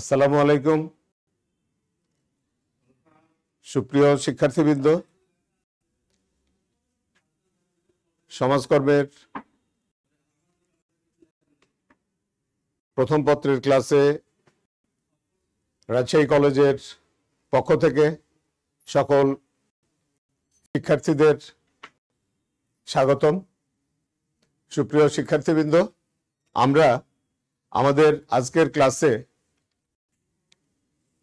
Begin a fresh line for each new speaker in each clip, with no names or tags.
আসসালামু আলাইকুম সুপ্রিয় শিক্ষার্থীবৃন্দ সমাজকর্মের প্রথম পত্রের ক্লাসে রাজশাহী কলেজের পক্ষ থেকে সকল শিক্ষার্থীদের স্বাগতম সুপ্রিয় শিক্ষার্থীবৃন্দ আমরা আমাদের আজকের ক্লাসে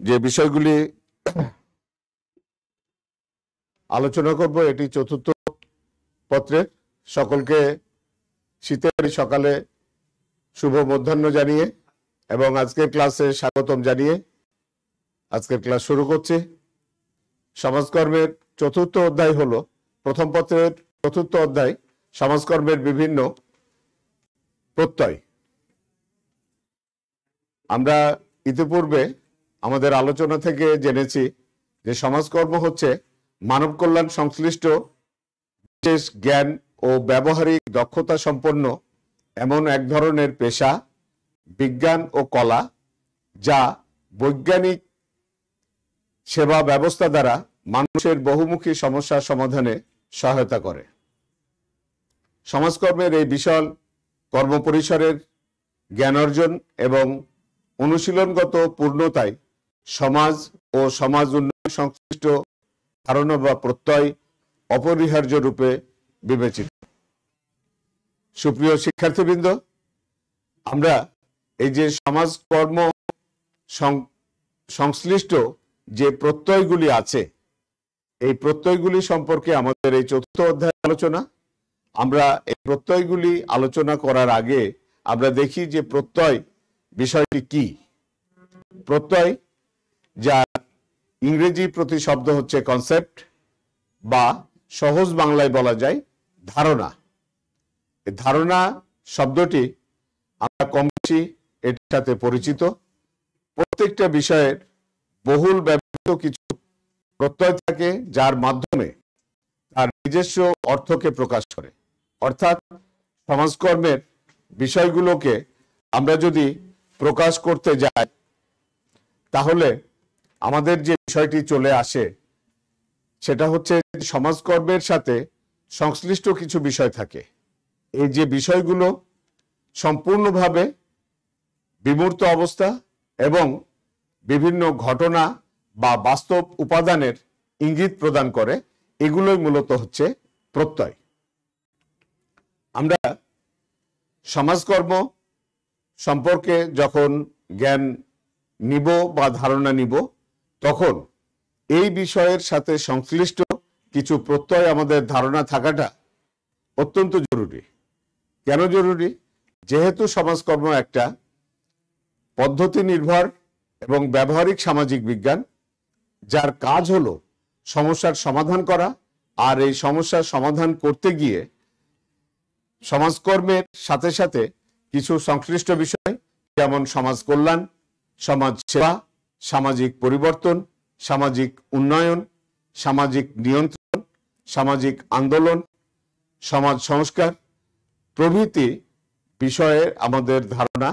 যে বিষয়গুলি আলোচনা করব এটি চতুর্থ পত্রের সকলকে শীতের সকালে শুভ মধ্যাহ্ন জানিয়ে এবং আজকের ক্লাসে স্বাগতম জানিয়ে আজকের ক্লাস শুরু করছি সমাজকর্মের চতুর্থ অধ্যায় হলো প্রথম পত্রের চতুর্থ অধ্যায় সমাজকর্মের বিভিন্ন প্রত্যয় আমরা ইতিপূর্বে আমাদের আলোচনা থেকে জেনেছি যে সমাজকর্ম হচ্ছে মানব কল্যাণ সংশ্লিষ্ট বিশেষ জ্ঞান ও ব্যবহারিক দক্ষতা সম্পন্ন এমন এক ধরনের পেশা বিজ্ঞান ও কলা যা বৈজ্ঞানিক সেবা ব্যবস্থা দ্বারা মানুষের বহুমুখী সমস্যা সমাধানে সহায়তা করে সমাজকর্মের এই বিশাল কর্মপরিসরের জ্ঞান অর্জন এবং অনুশীলনগত পূর্ণতায় সমাজ ও সমাজ উন্নয়ন সংশ্লিষ্ট ধারণা বা প্রত্যয় অপরিহার্য রূপে বিবেচিত সুপ্রিয় শিক্ষার্থীবৃন্দ আমরা এই যে সমাজকর্ম সংশ্লিষ্ট যে প্রত্যয়গুলি আছে এই প্রত্যয়গুলি সম্পর্কে আমাদের এই চতুর্থ অধ্যায় আলোচনা আমরা এই প্রত্যয়গুলি আলোচনা করার আগে আমরা দেখি যে প্রত্যয় বিষয়টি কি প্রত্যয় যার ইংরেজি প্রতি শব্দ হচ্ছে কনসেপ্ট বা সহজ বাংলায় বলা যায় ধারণা ধারণা শব্দটি আমরা কম বেশি এটির সাথে পরিচিত প্রত্যেকটা বিষয়ের বহুল ব্যবহৃত কিছু প্রত্যয় থাকে যার মাধ্যমে তার নিজস্ব অর্থকে প্রকাশ করে অর্থাৎ সমাজকর্মের বিষয়গুলোকে আমরা যদি প্রকাশ করতে যাই তাহলে আমাদের যে বিষয়টি চলে আসে সেটা হচ্ছে সমাজকর্মের সাথে সংশ্লিষ্ট কিছু বিষয় থাকে এই যে বিষয়গুলো সম্পূর্ণভাবে বিমূর্ত অবস্থা এবং বিভিন্ন ঘটনা বা বাস্তব উপাদানের ইঙ্গিত প্রদান করে এগুলোই মূলত হচ্ছে প্রত্যয় আমরা সমাজকর্ম সম্পর্কে যখন জ্ঞান নিব বা ধারণা নিব তখন এই বিষয়ের সাথে সংশ্লিষ্ট কিছু প্রত্যয় আমাদের ধারণা থাকাটা অত্যন্ত জরুরি কেন জরুরি যেহেতু সমাজকর্ম একটা পদ্ধতি নির্ভর এবং ব্যবহারিক সামাজিক বিজ্ঞান যার কাজ হলো সমস্যার সমাধান করা আর এই সমস্যার সমাধান করতে গিয়ে সমাজকর্মের সাথে সাথে কিছু সংশ্লিষ্ট বিষয় যেমন সমাজ কল্যাণ সমাজ সেবা সামাজিক পরিবর্তন সামাজিক উন্নয়ন সামাজিক নিয়ন্ত্রণ সামাজিক আন্দোলন সমাজ সংস্কার প্রভৃতি বিষয়ে আমাদের ধারণা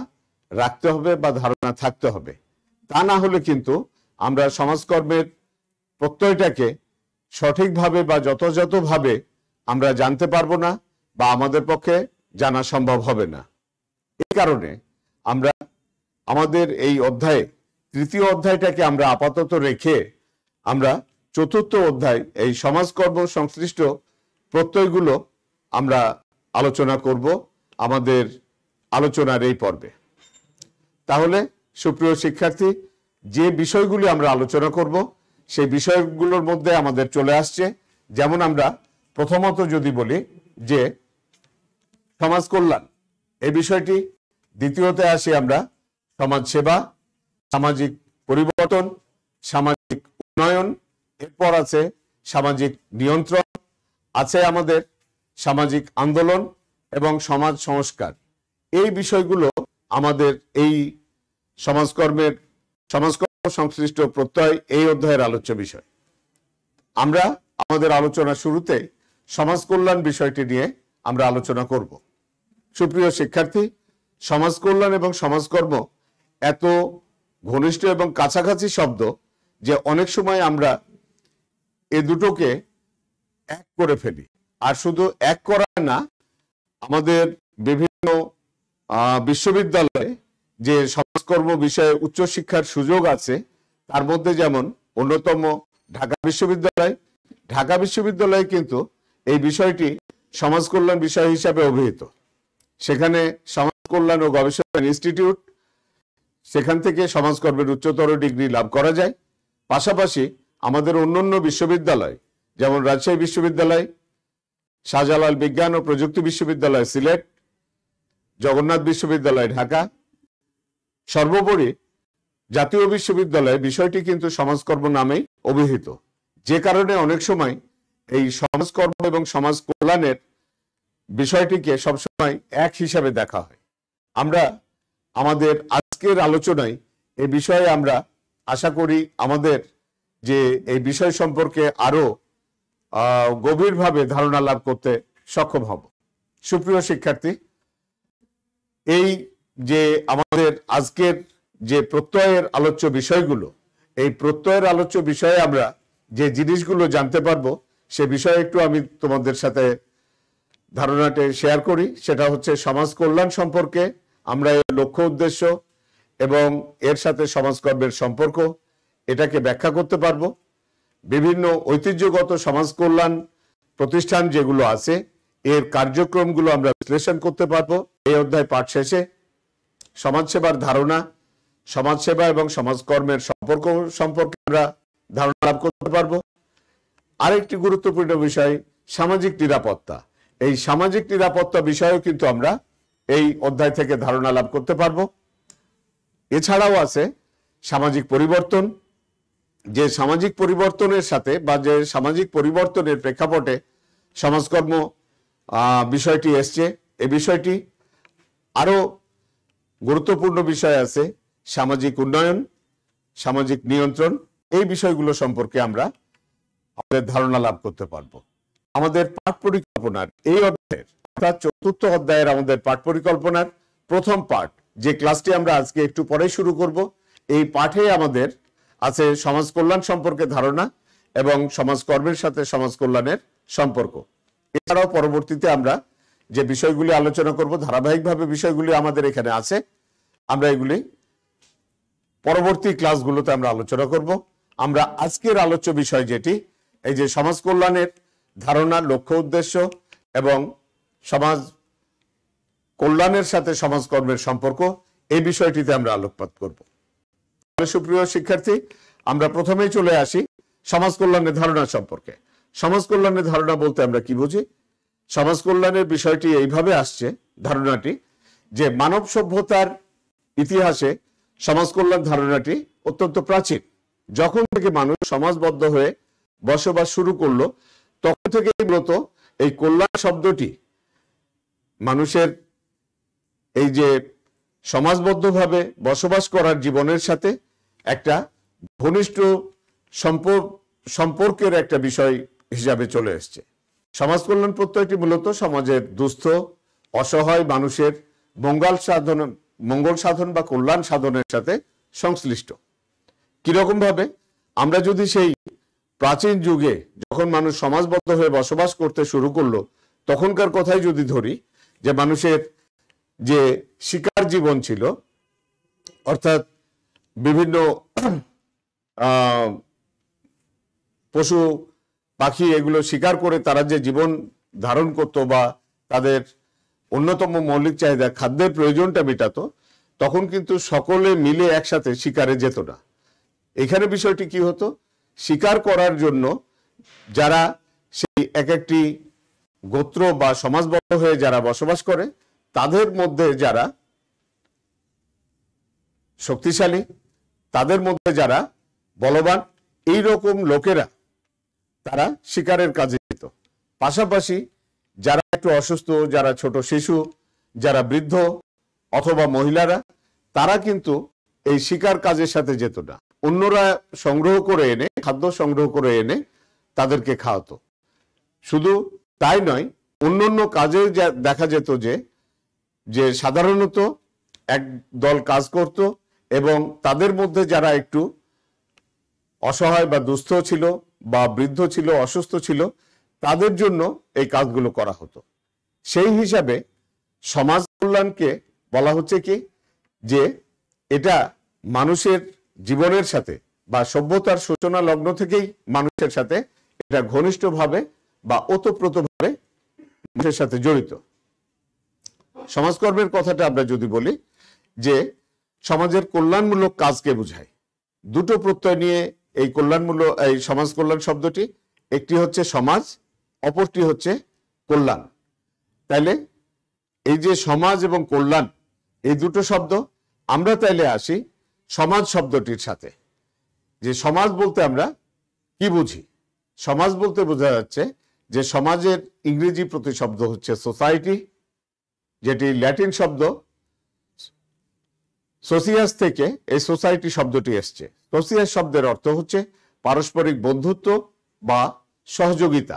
রাখতে হবে বা ধারণা থাকতে হবে তা না হলে কিন্তু আমরা সমাজকর্মের প্রত্যয়টাকে সঠিকভাবে বা যথাযথভাবে আমরা জানতে পারবো না বা আমাদের পক্ষে জানা সম্ভব হবে না এই কারণে আমরা আমাদের এই অধ্যায়ে তৃতীয় অধ্যায়টাকে আমরা আপাতত রেখে আমরা চতুর্থ অধ্যায় এই সমাজকর্ম সংশ্লিষ্ট প্রত্যয়গুলো আমরা আলোচনা করব আমাদের আলোচনার এই পর্বে তাহলে সুপ্রিয় শিক্ষার্থী যে বিষয়গুলি আমরা আলোচনা করব সেই বিষয়গুলোর মধ্যে আমাদের চলে আসছে যেমন আমরা প্রথমত যদি বলি যে সমাজ কল্যাণ এই বিষয়টি দ্বিতীয়তে আসি আমরা সমাজ সেবা সামাজিক পরিবর্তন সামাজিক উন্নয়ন এরপর আছে সামাজিক নিয়ন্ত্রণ আছে আমাদের সামাজিক আন্দোলন এবং সমাজ সংস্কার এই বিষয়গুলো আমাদের এই সমাজকর্মের সমাজকর্ম সংশ্লিষ্ট প্রত্যয় এই অধ্যায়ের আলোচ্য বিষয় আমরা আমাদের আলোচনা শুরুতে সমাজ কল্যাণ বিষয়টি নিয়ে আমরা আলোচনা করব সুপ্রিয় শিক্ষার্থী সমাজ কল্যাণ এবং সমাজকর্ম এত ঘনিষ্ঠ এবং কাছাকাছি শব্দ যে অনেক সময় আমরা এ দুটোকে এক করে ফেলি আর শুধু এক করায় না আমাদের বিভিন্ন বিশ্ববিদ্যালয়ে যে সমাজকর্ম বিষয়ে উচ্চশিক্ষার সুযোগ আছে তার মধ্যে যেমন অন্যতম ঢাকা বিশ্ববিদ্যালয় ঢাকা বিশ্ববিদ্যালয়ে কিন্তু এই বিষয়টি সমাজ কল্যাণ বিষয় হিসাবে অভিহিত সেখানে সমাজ কল্যাণ ও গবেষণা ইনস্টিটিউট সেখান থেকে সমাজকর্মের উচ্চতর ডিগ্রি লাভ করা যায় পাশাপাশি আমাদের অন্যান্য বিশ্ববিদ্যালয় যেমন রাজশাহী বিশ্ববিদ্যালয় শাহজালাল বিজ্ঞান ও প্রযুক্তি বিশ্ববিদ্যালয় সিলেট জগন্নাথ বিশ্ববিদ্যালয় ঢাকা সর্বোপরি জাতীয় বিশ্ববিদ্যালয়ে বিষয়টি কিন্তু সমাজকর্ম নামেই অভিহিত যে কারণে অনেক সময় এই সমাজকর্ম এবং সমাজ কল্যাণের বিষয়টিকে সবসময় এক হিসাবে দেখা হয় আমরা আমাদের আজকের আলোচনায় এ বিষয়ে আমরা আশা করি আমাদের যে এই বিষয় সম্পর্কে আরো গভীরভাবে ধারণা লাভ করতে সক্ষম হব সুপ্রিয় শিক্ষার্থী এই যে আমাদের আজকের যে প্রত্যয়ের আলোচ্য বিষয়গুলো এই প্রত্যয়ের আলোচ্য বিষয়ে আমরা যে জিনিসগুলো জানতে পারবো সে বিষয়ে একটু আমি তোমাদের সাথে ধারণাটা শেয়ার করি সেটা হচ্ছে সমাজ কল্যাণ সম্পর্কে আমরা এর লক্ষ্য উদ্দেশ্য এবং এর সাথে সমাজকর্মের সম্পর্ক এটাকে ব্যাখ্যা করতে পারব বিভিন্ন ঐতিহ্যগত সমাজ কল্যাণ প্রতিষ্ঠান যেগুলো আছে এর কার্যক্রমগুলো আমরা বিশ্লেষণ করতে পারব এই অধ্যায় পাঠ শেষে সমাজসেবার ধারণা সমাজসেবা এবং সমাজকর্মের সম্পর্ক সম্পর্কে আমরা ধারণা লাভ করতে পারব আরেকটি গুরুত্বপূর্ণ বিষয় সামাজিক নিরাপত্তা এই সামাজিক নিরাপত্তা বিষয়েও কিন্তু আমরা এই অধ্যায় থেকে ধারণা লাভ করতে পারবো এছাড়াও আছে সামাজিক পরিবর্তন যে সামাজিক পরিবর্তনের সাথে বা যে সামাজিক পরিবর্তনের প্রেক্ষাপটে সমাজকর্ম বিষয়টি এসছে এ বিষয়টি আরও গুরুত্বপূর্ণ বিষয় আছে সামাজিক উন্নয়ন সামাজিক নিয়ন্ত্রণ এই বিষয়গুলো সম্পর্কে আমরা আমাদের ধারণা লাভ করতে পারব আমাদের পাঠ পরিকল্পনার এই অধ্যায়ের অর্থাৎ চতুর্থ অধ্যায়ের আমাদের পাঠ পরিকল্পনার প্রথম পাঠ যে ক্লাসটি আমরা আজকে একটু পরে শুরু করব এই পাঠে আমাদের আছে সমাজ কল্যাণ সম্পর্কে ধারণা এবং সমাজকর্মের সাথে সমাজ কল্যাণের সম্পর্ক এছাড়াও পরবর্তীতে আমরা যে বিষয়গুলি আলোচনা করব ধারাবাহিকভাবে বিষয়গুলি আমাদের এখানে আছে আমরা এগুলি পরবর্তী ক্লাসগুলোতে আমরা আলোচনা করব আমরা আজকের আলোচ্য বিষয় যেটি এই যে সমাজ কল্যাণের ধারণা লক্ষ্য উদ্দেশ্য এবং সমাজ কল্যাণের সাথে সমাজকর্মের সম্পর্ক এই বিষয়টিতে আমরা আলোকপাত করব সুপ্রিয় শিক্ষার্থী আমরা প্রথমেই চলে আসি সমাজ কল্যাণের ধারণা সম্পর্কে সমাজ কল্যাণের ধারণা বলতে আমরা কি বুঝি সমাজ কল্যাণের বিষয়টি এইভাবে আসছে ধারণাটি যে মানব সভ্যতার ইতিহাসে সমাজ কল্যাণ ধারণাটি অত্যন্ত প্রাচীন যখন থেকে মানুষ সমাজবদ্ধ হয়ে বসবাস শুরু করলো তখন থেকে মূলত এই কল্যাণ শব্দটি মানুষের এই যে সমাজবদ্ধভাবে বসবাস করার জীবনের সাথে একটা ঘনিষ্ঠ সম্পর্কের একটা বিষয় হিসাবে চলে এসছে সমাজ কল্যাণ প্রত্যয়টি মূলত সমাজের দুস্থ অসহায় মানুষের মঙ্গল সাধন মঙ্গল সাধন বা কল্যাণ সাধনের সাথে সংশ্লিষ্ট কিরকমভাবে আমরা যদি সেই প্রাচীন যুগে যখন মানুষ সমাজবদ্ধ হয়ে বসবাস করতে শুরু করলো তখনকার কথাই যদি ধরি যে মানুষের যে শিকার জীবন ছিল অর্থাৎ বিভিন্ন পশু পাখি এগুলো শিকার করে তারা যে জীবন ধারণ করত বা তাদের অন্যতম মৌলিক চাহিদা খাদ্যের প্রয়োজনটা মেটাতো তখন কিন্তু সকলে মিলে একসাথে শিকারে যেত না এখানে বিষয়টি কি হতো শিকার করার জন্য যারা সেই এক একটি গোত্র বা সমাজবদ্ধ হয়ে যারা বসবাস করে তাদের মধ্যে যারা শক্তিশালী তাদের মধ্যে যারা বলবান এই রকম লোকেরা তারা শিকারের কাজে যেত পাশাপাশি যারা একটু অসুস্থ যারা ছোট শিশু যারা বৃদ্ধ অথবা মহিলারা তারা কিন্তু এই শিকার কাজের সাথে যেত না অন্যরা সংগ্রহ করে এনে খাদ্য সংগ্রহ করে এনে তাদেরকে খাওয়াতো শুধু তাই নয় অন্য কাজে দেখা যেত যে যে সাধারণত এক দল কাজ করত এবং তাদের মধ্যে যারা একটু অসহায় বা দুস্থ ছিল বা বৃদ্ধ ছিল অসুস্থ ছিল তাদের জন্য এই কাজগুলো করা হতো সেই হিসাবে সমাজ কল্যাণকে বলা হচ্ছে কি যে এটা মানুষের জীবনের সাথে বা সভ্যতার সূচনা লগ্ন থেকেই মানুষের সাথে এটা ঘনিষ্ঠভাবে বা ওতপ্রোতভাবে মানুষের সাথে জড়িত সমাজকর্মের কথাটা আমরা যদি বলি যে সমাজের কল্যাণমূলক কাজকে বোঝায় দুটো প্রত্যয় নিয়ে এই কল্যাণমূলক এই সমাজ কল্যাণ শব্দটি একটি হচ্ছে সমাজ অপরটি হচ্ছে কল্যাণ তাইলে এই যে সমাজ এবং কল্যাণ এই দুটো শব্দ আমরা তাইলে আসি সমাজ শব্দটির সাথে যে সমাজ বলতে আমরা কি বুঝি সমাজ বলতে বোঝা যাচ্ছে যে সমাজের ইংরেজি প্রতিশব্দ হচ্ছে সোসাইটি যেটি ল্যাটিন শব্দ সোসিয়াস থেকে এই সোসাইটি শব্দটি এসছে সোসিয়াস শব্দের অর্থ হচ্ছে পারস্পরিক বন্ধুত্ব বা সহযোগিতা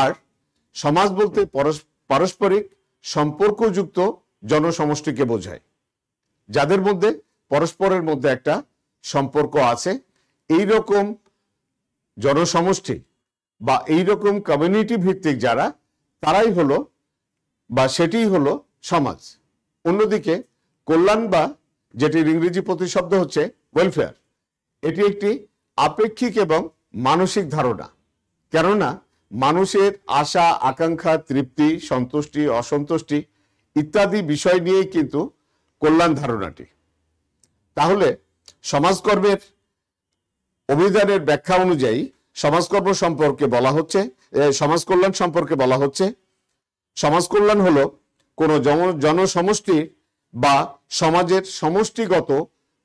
আর সমাজ বলতে পারস্পরিক সম্পর্কযুক্ত জনসমষ্টিকে বোঝায় যাদের মধ্যে পরস্পরের মধ্যে একটা সম্পর্ক আছে এই রকম জনসমষ্টি বা এই রকম কমিউনিটি ভিত্তিক যারা তারাই হলো বা সেটি হলো সমাজ অন্যদিকে কল্যাণ বা যেটির ইংরেজি প্রতিশব্দ হচ্ছে ওয়েলফেয়ার এটি একটি আপেক্ষিক এবং মানসিক ধারণা কেননা মানুষের আশা আকাঙ্ক্ষা তৃপ্তি সন্তুষ্টি অসন্তুষ্টি ইত্যাদি বিষয় নিয়েই কিন্তু কল্যাণ ধারণাটি তাহলে সমাজকর্মের অভিধানের ব্যাখ্যা অনুযায়ী সমাজকর্ম সম্পর্কে বলা হচ্ছে সমাজ কল্যাণ সম্পর্কে বলা হচ্ছে সমাজ কল্যাণ হল কোনো জনসমষ্টি বা সমাজের সমষ্টিগত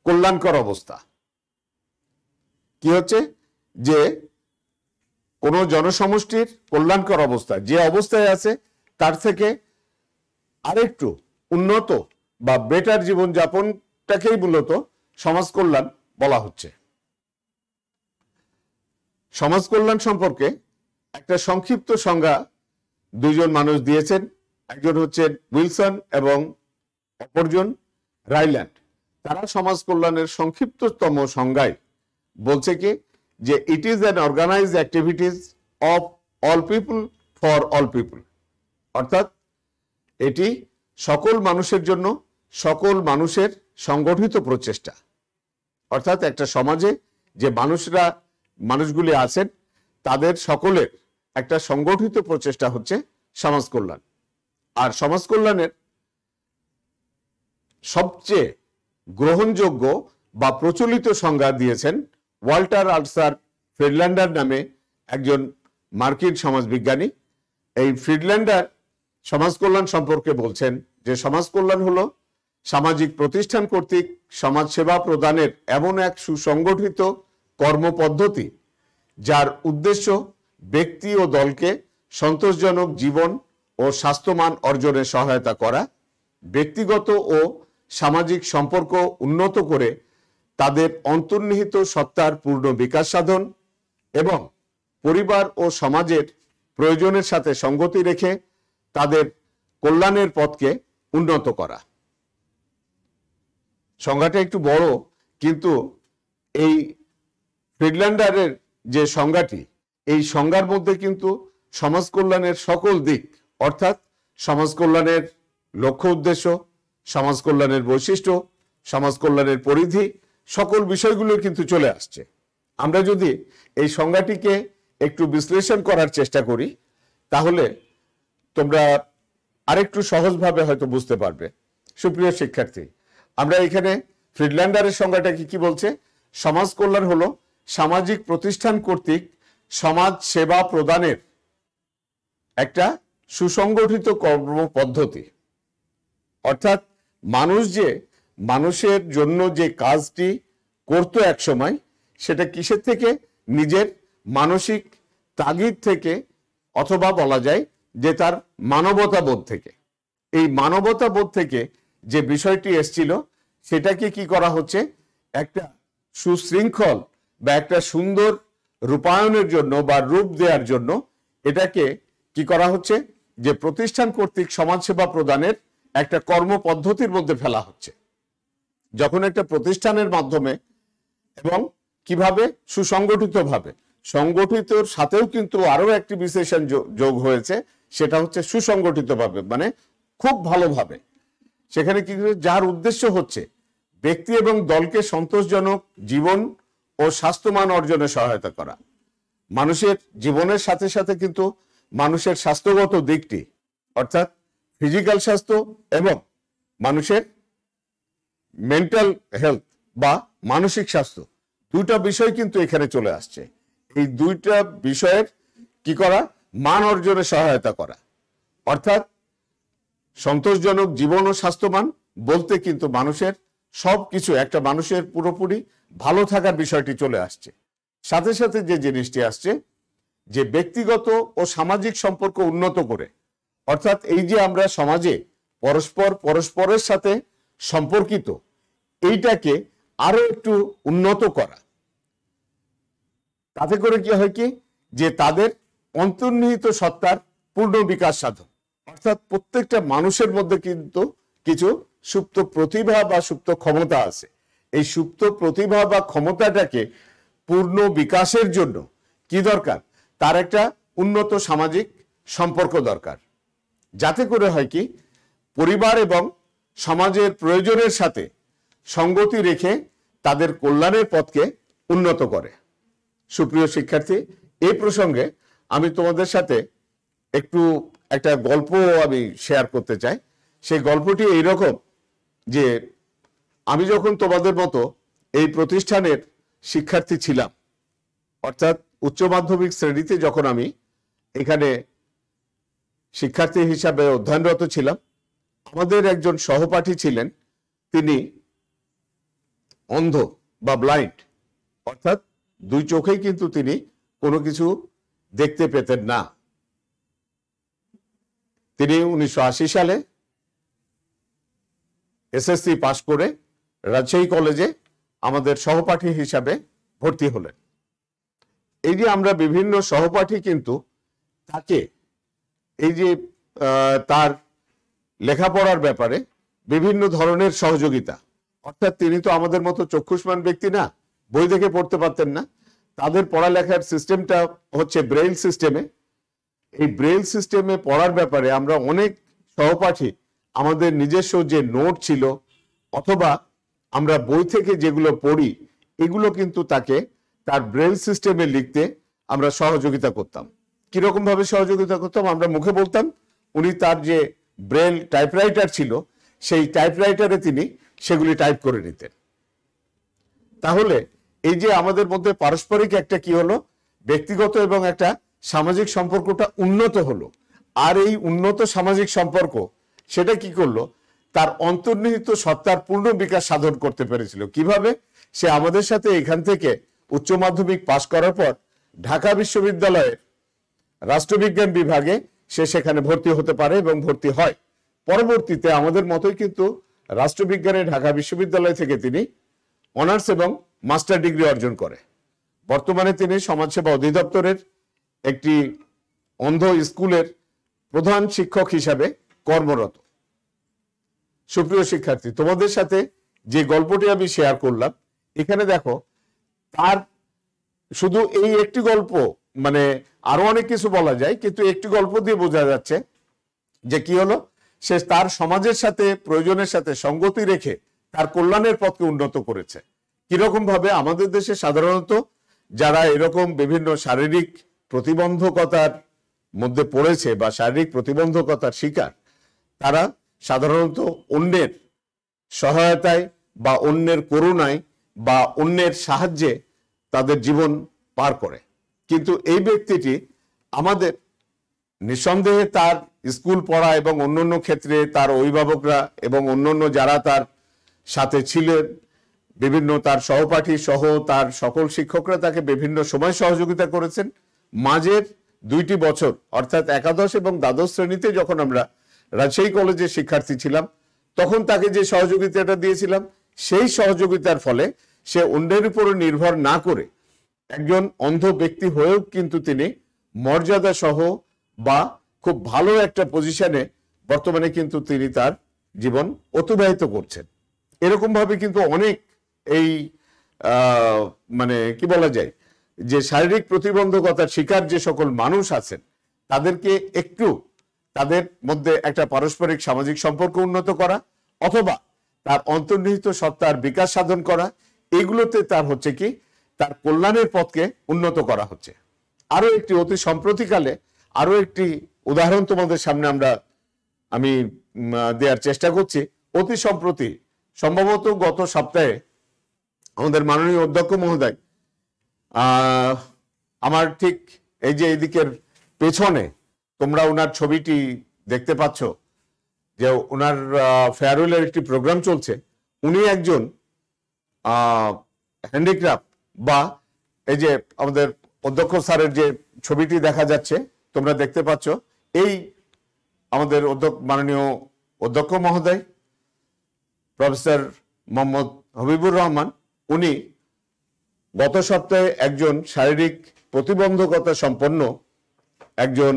কল্যাণকর অবস্থা কি হচ্ছে যে কোনো জনসমষ্টির কল্যাণকর অবস্থা যে অবস্থায় আছে তার থেকে আরেকটু উন্নত বা বেটার জীবনযাপনটাকেই মূলত সমাজ কল্যাণ বলা হচ্ছে সমাজ কল্যাণ সম্পর্কে একটা সংক্ষিপ্ত সংজ্ঞা দুইজন মানুষ দিয়েছেন একজন হচ্ছেন উইলসন এবং অপরজন রাইল্যান্ড তারা সমাজ কল্যাণের সংক্ষিপ্ততম সংজ্ঞায় বলছে কি যে it is an organise activities of all people for all people অর্থাৎ এটি সকল মানুষের জন্য সকল মানুষের সংগঠিত প্রচেষ্টা অর্থাৎ একটা সমাজে যে মানুষরা মানুষগুলি আছেন তাদের সকলের একটা সংগঠিত প্রচেষ্টা হচ্ছে সমাজ কল্যাণ আর সমাজ কল্যাণের সবচেয়ে গ্রহণযোগ্য বা প্রচলিত সংজ্ঞা দিয়েছেন ওয়াল্টার আলসার ফ্রিডল্যান্ডার নামে একজন মার্কিন সমাজবিজ্ঞানী এই ফ্রিডল্যান্ডার সমাজ কল্যাণ সম্পর্কে বলছেন যে সমাজ কল্যাণ হলো সামাজিক প্রতিষ্ঠান কর্তৃক সমাজসেবা প্রদানের এমন এক সুসংগঠিত কর্মপদ্ধতি যার উদ্দেশ্য ব্যক্তি ও দলকে সন্তোষজনক জীবন ও স্বাস্থ্যমান অর্জনে সহায়তা করা ব্যক্তিগত ও সামাজিক সম্পর্ক উন্নত করে তাদের অন্তর্নিহিত সত্তার পূর্ণ বিকাশ সাধন এবং পরিবার ও সমাজের প্রয়োজনের সাথে সঙ্গতি রেখে তাদের কল্যাণের পথকে উন্নত করা সংজ্ঞাটা একটু বড় কিন্তু এই ফ্রিডল্যান্ডারের যে সংজ্ঞাটি এই সংজ্ঞার মধ্যে কিন্তু সমাজ কল্যাণের সকল দিক অর্থাৎ সমাজ কল্যাণের লক্ষ্য উদ্দেশ্য সমাজ কল্যাণের বৈশিষ্ট্য সমাজ কল্যাণের পরিধি সকল বিষয়গুলো কিন্তু চলে আসছে আমরা যদি এই সংজ্ঞাটিকে একটু বিশ্লেষণ করার চেষ্টা করি তাহলে তোমরা আরেকটু সহজভাবে হয়তো বুঝতে পারবে সুপ্রিয় শিক্ষার্থী আমরা এখানে ফ্রিডল্যান্ডারের সংজ্ঞাটাকে কি বলছে সমাজ কল্যাণ হলো সামাজিক প্রতিষ্ঠান কর্তৃক সমাজ সেবা প্রদানের একটা সুসংগঠিত কর্ম পদ্ধতি অর্থাৎ মানুষ যে মানুষের জন্য যে কাজটি করতো এক সময় সেটা কিসের থেকে নিজের মানসিক তাগিদ থেকে অথবা বলা যায় যে তার মানবতা বোধ থেকে এই মানবতা বোধ থেকে যে বিষয়টি এসছিল সেটাকে কি করা হচ্ছে একটা সুশৃঙ্খল বা একটা সুন্দর রূপায়নের জন্য বা রূপ দেওয়ার জন্য এটাকে কি করা হচ্ছে যে প্রতিষ্ঠান কর্তৃক সমাজসেবা প্রদানের একটা কর্ম পদ্ধতির মধ্যে ফেলা হচ্ছে যখন একটা প্রতিষ্ঠানের মাধ্যমে এবং কিভাবে সুসংগঠিতভাবে সংগঠিতর সাথেও কিন্তু আরও একটি বিশ্লেষণ যোগ হয়েছে সেটা হচ্ছে সুসংগঠিতভাবে মানে খুব ভালোভাবে সেখানে কি যার উদ্দেশ্য হচ্ছে ব্যক্তি এবং দলকে সন্তোষজনক জীবন ও স্বাস্থ্যমান অর্জনে সহায়তা করা মানুষের জীবনের সাথে সাথে কিন্তু মানুষের স্বাস্থ্যগত দিকটি অর্থাৎ ফিজিক্যাল স্বাস্থ্য এবং মানুষের মেন্টাল হেলথ বা মানসিক স্বাস্থ্য দুইটা বিষয় কিন্তু এখানে চলে আসছে এই দুইটা বিষয়ের কি করা মান অর্জনে সহায়তা করা অর্থাৎ সন্তোষজনক জীবন ও স্বাস্থ্যবান বলতে কিন্তু মানুষের সব কিছু একটা মানুষের পুরোপুরি ভালো থাকার বিষয়টি চলে আসছে সাথে সাথে যে জিনিসটি আসছে যে ব্যক্তিগত ও সামাজিক সম্পর্ক উন্নত করে অর্থাৎ এই যে আমরা সমাজে পরস্পর পরস্পরের সাথে সম্পর্কিত এইটাকে আরো একটু উন্নত করা তাতে করে কি হয় কি যে তাদের অন্তর্নিহিত সত্তার পূর্ণ বিকাশ সাধন অর্থাৎ প্রত্যেকটা মানুষের মধ্যে কিন্তু কিছু সুপ্ত প্রতিভা বা সুপ্ত ক্ষমতা আছে এই সুপ্ত প্রতিভা বা ক্ষমতাটাকে পূর্ণ বিকাশের জন্য কি দরকার তার একটা উন্নত সামাজিক সম্পর্ক দরকার যাতে করে হয় কি পরিবার এবং সমাজের প্রয়োজনের সাথে সঙ্গতি রেখে তাদের কল্যাণের পথকে উন্নত করে সুপ্রিয় শিক্ষার্থী এই প্রসঙ্গে আমি তোমাদের সাথে একটু একটা গল্প আমি শেয়ার করতে চাই সেই গল্পটি এইরকম যে আমি যখন তোমাদের মতো এই প্রতিষ্ঠানের শিক্ষার্থী ছিলাম অর্থাৎ উচ্চ মাধ্যমিক শ্রেণীতে যখন আমি এখানে শিক্ষার্থী হিসাবে অধ্যয়নরত ছিলাম আমাদের একজন সহপাঠী ছিলেন তিনি অন্ধ বা ব্লাইন্ড অর্থাৎ দুই চোখেই কিন্তু তিনি কোনো কিছু দেখতে পেতেন না তিনি উনিশশো সালে এসএসসি পাশ করে রাজশাহী কলেজে আমাদের সহপাঠী হিসাবে ভর্তি হলেন এই যে আমরা বিভিন্ন সহপাঠী কিন্তু তাকে এই যে তার লেখাপড়ার ব্যাপারে বিভিন্ন ধরনের সহযোগিতা অর্থাৎ তিনি তো আমাদের মতো চক্ষুষ্মান ব্যক্তি না বই দেখে পড়তে পারতেন না তাদের পড়ালেখার সিস্টেমটা হচ্ছে ব্রেইল সিস্টেমে এই ব্রেইল সিস্টেমে পড়ার ব্যাপারে আমরা অনেক সহপাঠী আমাদের নিজস্ব যে নোট ছিল অথবা আমরা বই থেকে যেগুলো পড়ি এগুলো কিন্তু তাকে তার ব্রেল সিস্টেমে লিখতে আমরা সহযোগিতা করতাম কিরকম ভাবে সহযোগিতা করতাম আমরা মুখে বলতাম উনি তার যে ব্রেল টাইপরাইটার ছিল সেই টাইপরাইটারে তিনি সেগুলি টাইপ করে নিতেন তাহলে এই যে আমাদের মধ্যে পারস্পরিক একটা কি হলো ব্যক্তিগত এবং একটা সামাজিক সম্পর্কটা উন্নত হলো আর এই উন্নত সামাজিক সম্পর্ক সেটা কি করলো তার অন্তর্নিহিত সত্তার পূর্ণ বিকাশ সাধন করতে পেরেছিল কিভাবে সে আমাদের সাথে এখান থেকে উচ্চ মাধ্যমিক পাশ করার পর ঢাকা বিশ্ববিদ্যালয়ে রাষ্ট্রবিজ্ঞান বিভাগে সে সেখানে ভর্তি হতে পারে এবং ভর্তি হয় পরবর্তীতে আমাদের মতোই কিন্তু রাষ্ট্রবিজ্ঞানে ঢাকা বিশ্ববিদ্যালয় থেকে তিনি অনার্স এবং মাস্টার ডিগ্রি অর্জন করে বর্তমানে তিনি সমাজসেবা অধিদপ্তরের একটি অন্ধ স্কুলের প্রধান শিক্ষক হিসাবে কর্মরত সুপ্রিয় শিক্ষার্থী তোমাদের সাথে যে গল্পটি আমি শেয়ার করলাম এখানে দেখো তার শুধু এই একটি গল্প মানে আরো অনেক কিছু বলা যায় কিন্তু একটি গল্প দিয়ে বোঝা যাচ্ছে যে কি হলো সে তার সমাজের সাথে প্রয়োজনের সাথে সঙ্গতি রেখে তার কল্যাণের পথকে উন্নত করেছে কিরকম ভাবে আমাদের দেশে সাধারণত যারা এরকম বিভিন্ন শারীরিক প্রতিবন্ধকতার মধ্যে পড়েছে বা শারীরিক প্রতিবন্ধকতার শিকার তারা সাধারণত অন্যের সহায়তায় বা অন্যের করুণায় বা অন্যের সাহায্যে তাদের জীবন পার করে কিন্তু এই ব্যক্তিটি আমাদের নিঃসন্দেহে তার স্কুল পড়া এবং অন্যান্য ক্ষেত্রে তার অভিভাবকরা এবং অন্যান্য যারা তার সাথে ছিলেন বিভিন্ন তার সহপাঠী সহ তার সকল শিক্ষকরা তাকে বিভিন্ন সময় সহযোগিতা করেছেন মাঝের দুইটি বছর অর্থাৎ একাদশ এবং দ্বাদশ শ্রেণীতে যখন আমরা রাজশাহী কলেজে শিক্ষার্থী ছিলাম তখন তাকে যে সহযোগিতাটা দিয়েছিলাম সেই সহযোগিতার ফলে সে অন্যের উপরে নির্ভর না করে একজন অন্ধ ব্যক্তি হয়েও কিন্তু তিনি মর্যাদা সহ বা খুব ভালো একটা পজিশনে বর্তমানে কিন্তু তিনি তার জীবন অতিবাহিত করছেন এরকমভাবে কিন্তু অনেক এই মানে কি বলা যায় যে শারীরিক প্রতিবন্ধকতার শিকার যে সকল মানুষ আছেন তাদেরকে একটু তাদের মধ্যে একটা পারস্পরিক সামাজিক সম্পর্ক উন্নত করা অথবা তার অন্তর্নিহিত সত্তার বিকাশ সাধন করা এগুলোতে তার হচ্ছে কি তার কল্যাণের পথকে উন্নত করা হচ্ছে আরও একটি অতি সম্প্রতিকালে আরও একটি উদাহরণ তোমাদের সামনে আমরা আমি দেওয়ার চেষ্টা করছি অতি সম্প্রতি সম্ভবত গত সপ্তাহে আমাদের মাননীয় অধ্যক্ষ মহোদয় আমার ঠিক এই যে এইদিকের পেছনে তোমরা ওনার ছবিটি দেখতে পাচ্ছ যে ওনার ফেয়ারওয়েলের একটি প্রোগ্রাম চলছে উনি একজন হ্যান্ডিক্রাফট বা এই যে আমাদের অধ্যক্ষ স্যারের যে ছবিটি দেখা যাচ্ছে তোমরা দেখতে পাচ্ছ এই আমাদের অধ্যক্ষ মাননীয় অধ্যক্ষ মহোদয় প্রফেসর মোহাম্মদ হবিবুর রহমান উনি গত সপ্তাহে একজন শারীরিক প্রতিবন্ধকতা সম্পন্ন একজন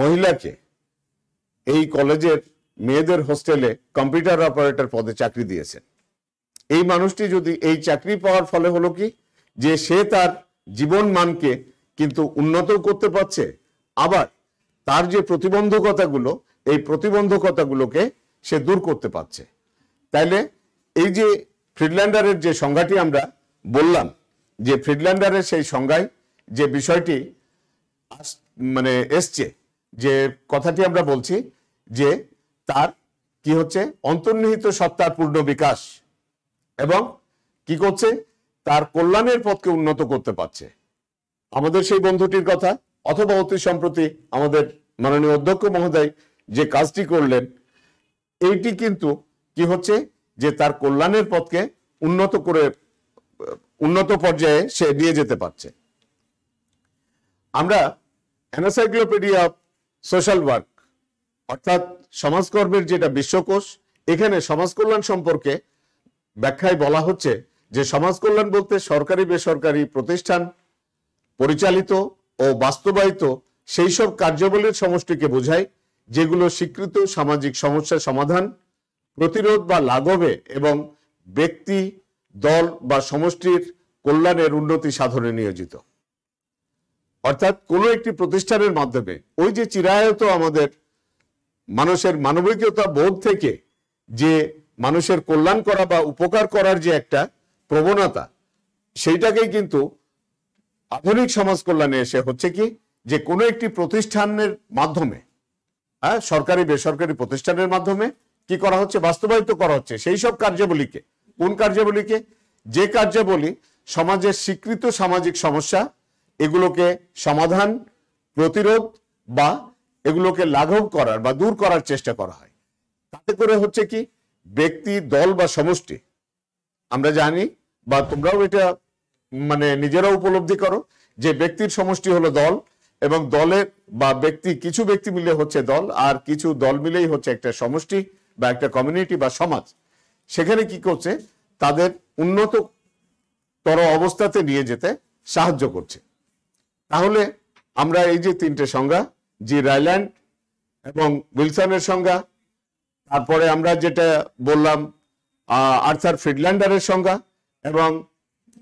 মহিলাকে এই কলেজের মেয়েদের হোস্টেলে কম্পিউটার অপারেটর পদে চাকরি দিয়েছেন এই মানুষটি যদি এই চাকরি পাওয়ার ফলে হলো কি যে সে তার জীবন মানকে কিন্তু উন্নত করতে পারছে আবার তার যে প্রতিবন্ধকতাগুলো এই প্রতিবন্ধকতাগুলোকে সে দূর করতে পারছে তাইলে এই যে ফ্রিডল্যান্ডারের যে সংজ্ঞাটি আমরা বললাম যে ফ্রিডল্যান্ডারের সেই সংজ্ঞায় যে বিষয়টি মানে এসছে যে কথাটি আমরা বলছি যে তার কি হচ্ছে অন্তর্নিহিত সত্তার পূর্ণ বিকাশ এবং কি করছে তার কল্যাণের পথকে উন্নত করতে পারছে আমাদের সেই বন্ধুটির কথা অথবা অতি সম্প্রতি আমাদের মাননীয় অধ্যক্ষ মহোদয় যে কাজটি করলেন এইটি কিন্তু কি হচ্ছে যে তার কল্যাণের পথকে উন্নত করে উন্নত পর্যায়ে সে নিয়ে যেতে পারছে আমরা অ্যানাসাইক্লোপিডিয়া অফ সোশ্যাল ওয়ার্ক অর্থাৎ সমাজকর্মের যেটা বিশ্বকোষ এখানে সমাজকল্যাণ সম্পর্কে ব্যাখ্যায় বলা হচ্ছে যে সমাজকল্যাণ বলতে সরকারি বেসরকারি প্রতিষ্ঠান পরিচালিত ও বাস্তবায়িত সেই সব কার্যাবলীর সমষ্টিকে বোঝায় যেগুলো স্বীকৃত সামাজিক সমস্যার সমাধান প্রতিরোধ বা লাঘবে এবং ব্যক্তি দল বা সমষ্টির কল্যাণের উন্নতি সাধনে নিয়োজিত অর্থাৎ কোনো একটি প্রতিষ্ঠানের মাধ্যমে ওই যে চিরায়ত আমাদের মানুষের মানবিকতা বোধ থেকে যে মানুষের কল্যাণ করা বা উপকার করার যে একটা প্রবণতা সেইটাকেই কিন্তু আধুনিক সমাজ কল্যাণে এসে হচ্ছে কি যে কোনো একটি প্রতিষ্ঠানের মাধ্যমে হ্যাঁ সরকারি বেসরকারি প্রতিষ্ঠানের মাধ্যমে কি করা হচ্ছে বাস্তবায়িত করা হচ্ছে সেই সব কার্যাবলীকে কোন কার্যাবলীকে যে কার্যাবলী সমাজের স্বীকৃত সামাজিক সমস্যা এগুলোকে সমাধান প্রতিরোধ বা এগুলোকে লাঘব করার বা দূর করার চেষ্টা করা হয় তাতে করে হচ্ছে কি ব্যক্তি দল বা সমষ্টি আমরা জানি বা তোমরাও এটা মানে নিজেরা উপলব্ধি করো যে ব্যক্তির সমষ্টি হলো দল এবং দলের বা ব্যক্তি কিছু ব্যক্তি মিলে হচ্ছে দল আর কিছু দল মিলেই হচ্ছে একটা সমষ্টি বা একটা কমিউনিটি বা সমাজ সেখানে কি করছে তাদের উন্নত তর অবস্থাতে নিয়ে যেতে সাহায্য করছে তাহলে আমরা এই যে তিনটে সংজ্ঞা জি রাইল্যান্ড এবং উইলসনের সংজ্ঞা তারপরে আমরা যেটা বললাম আর্থার ফিডল্যান্ডারের সংজ্ঞা এবং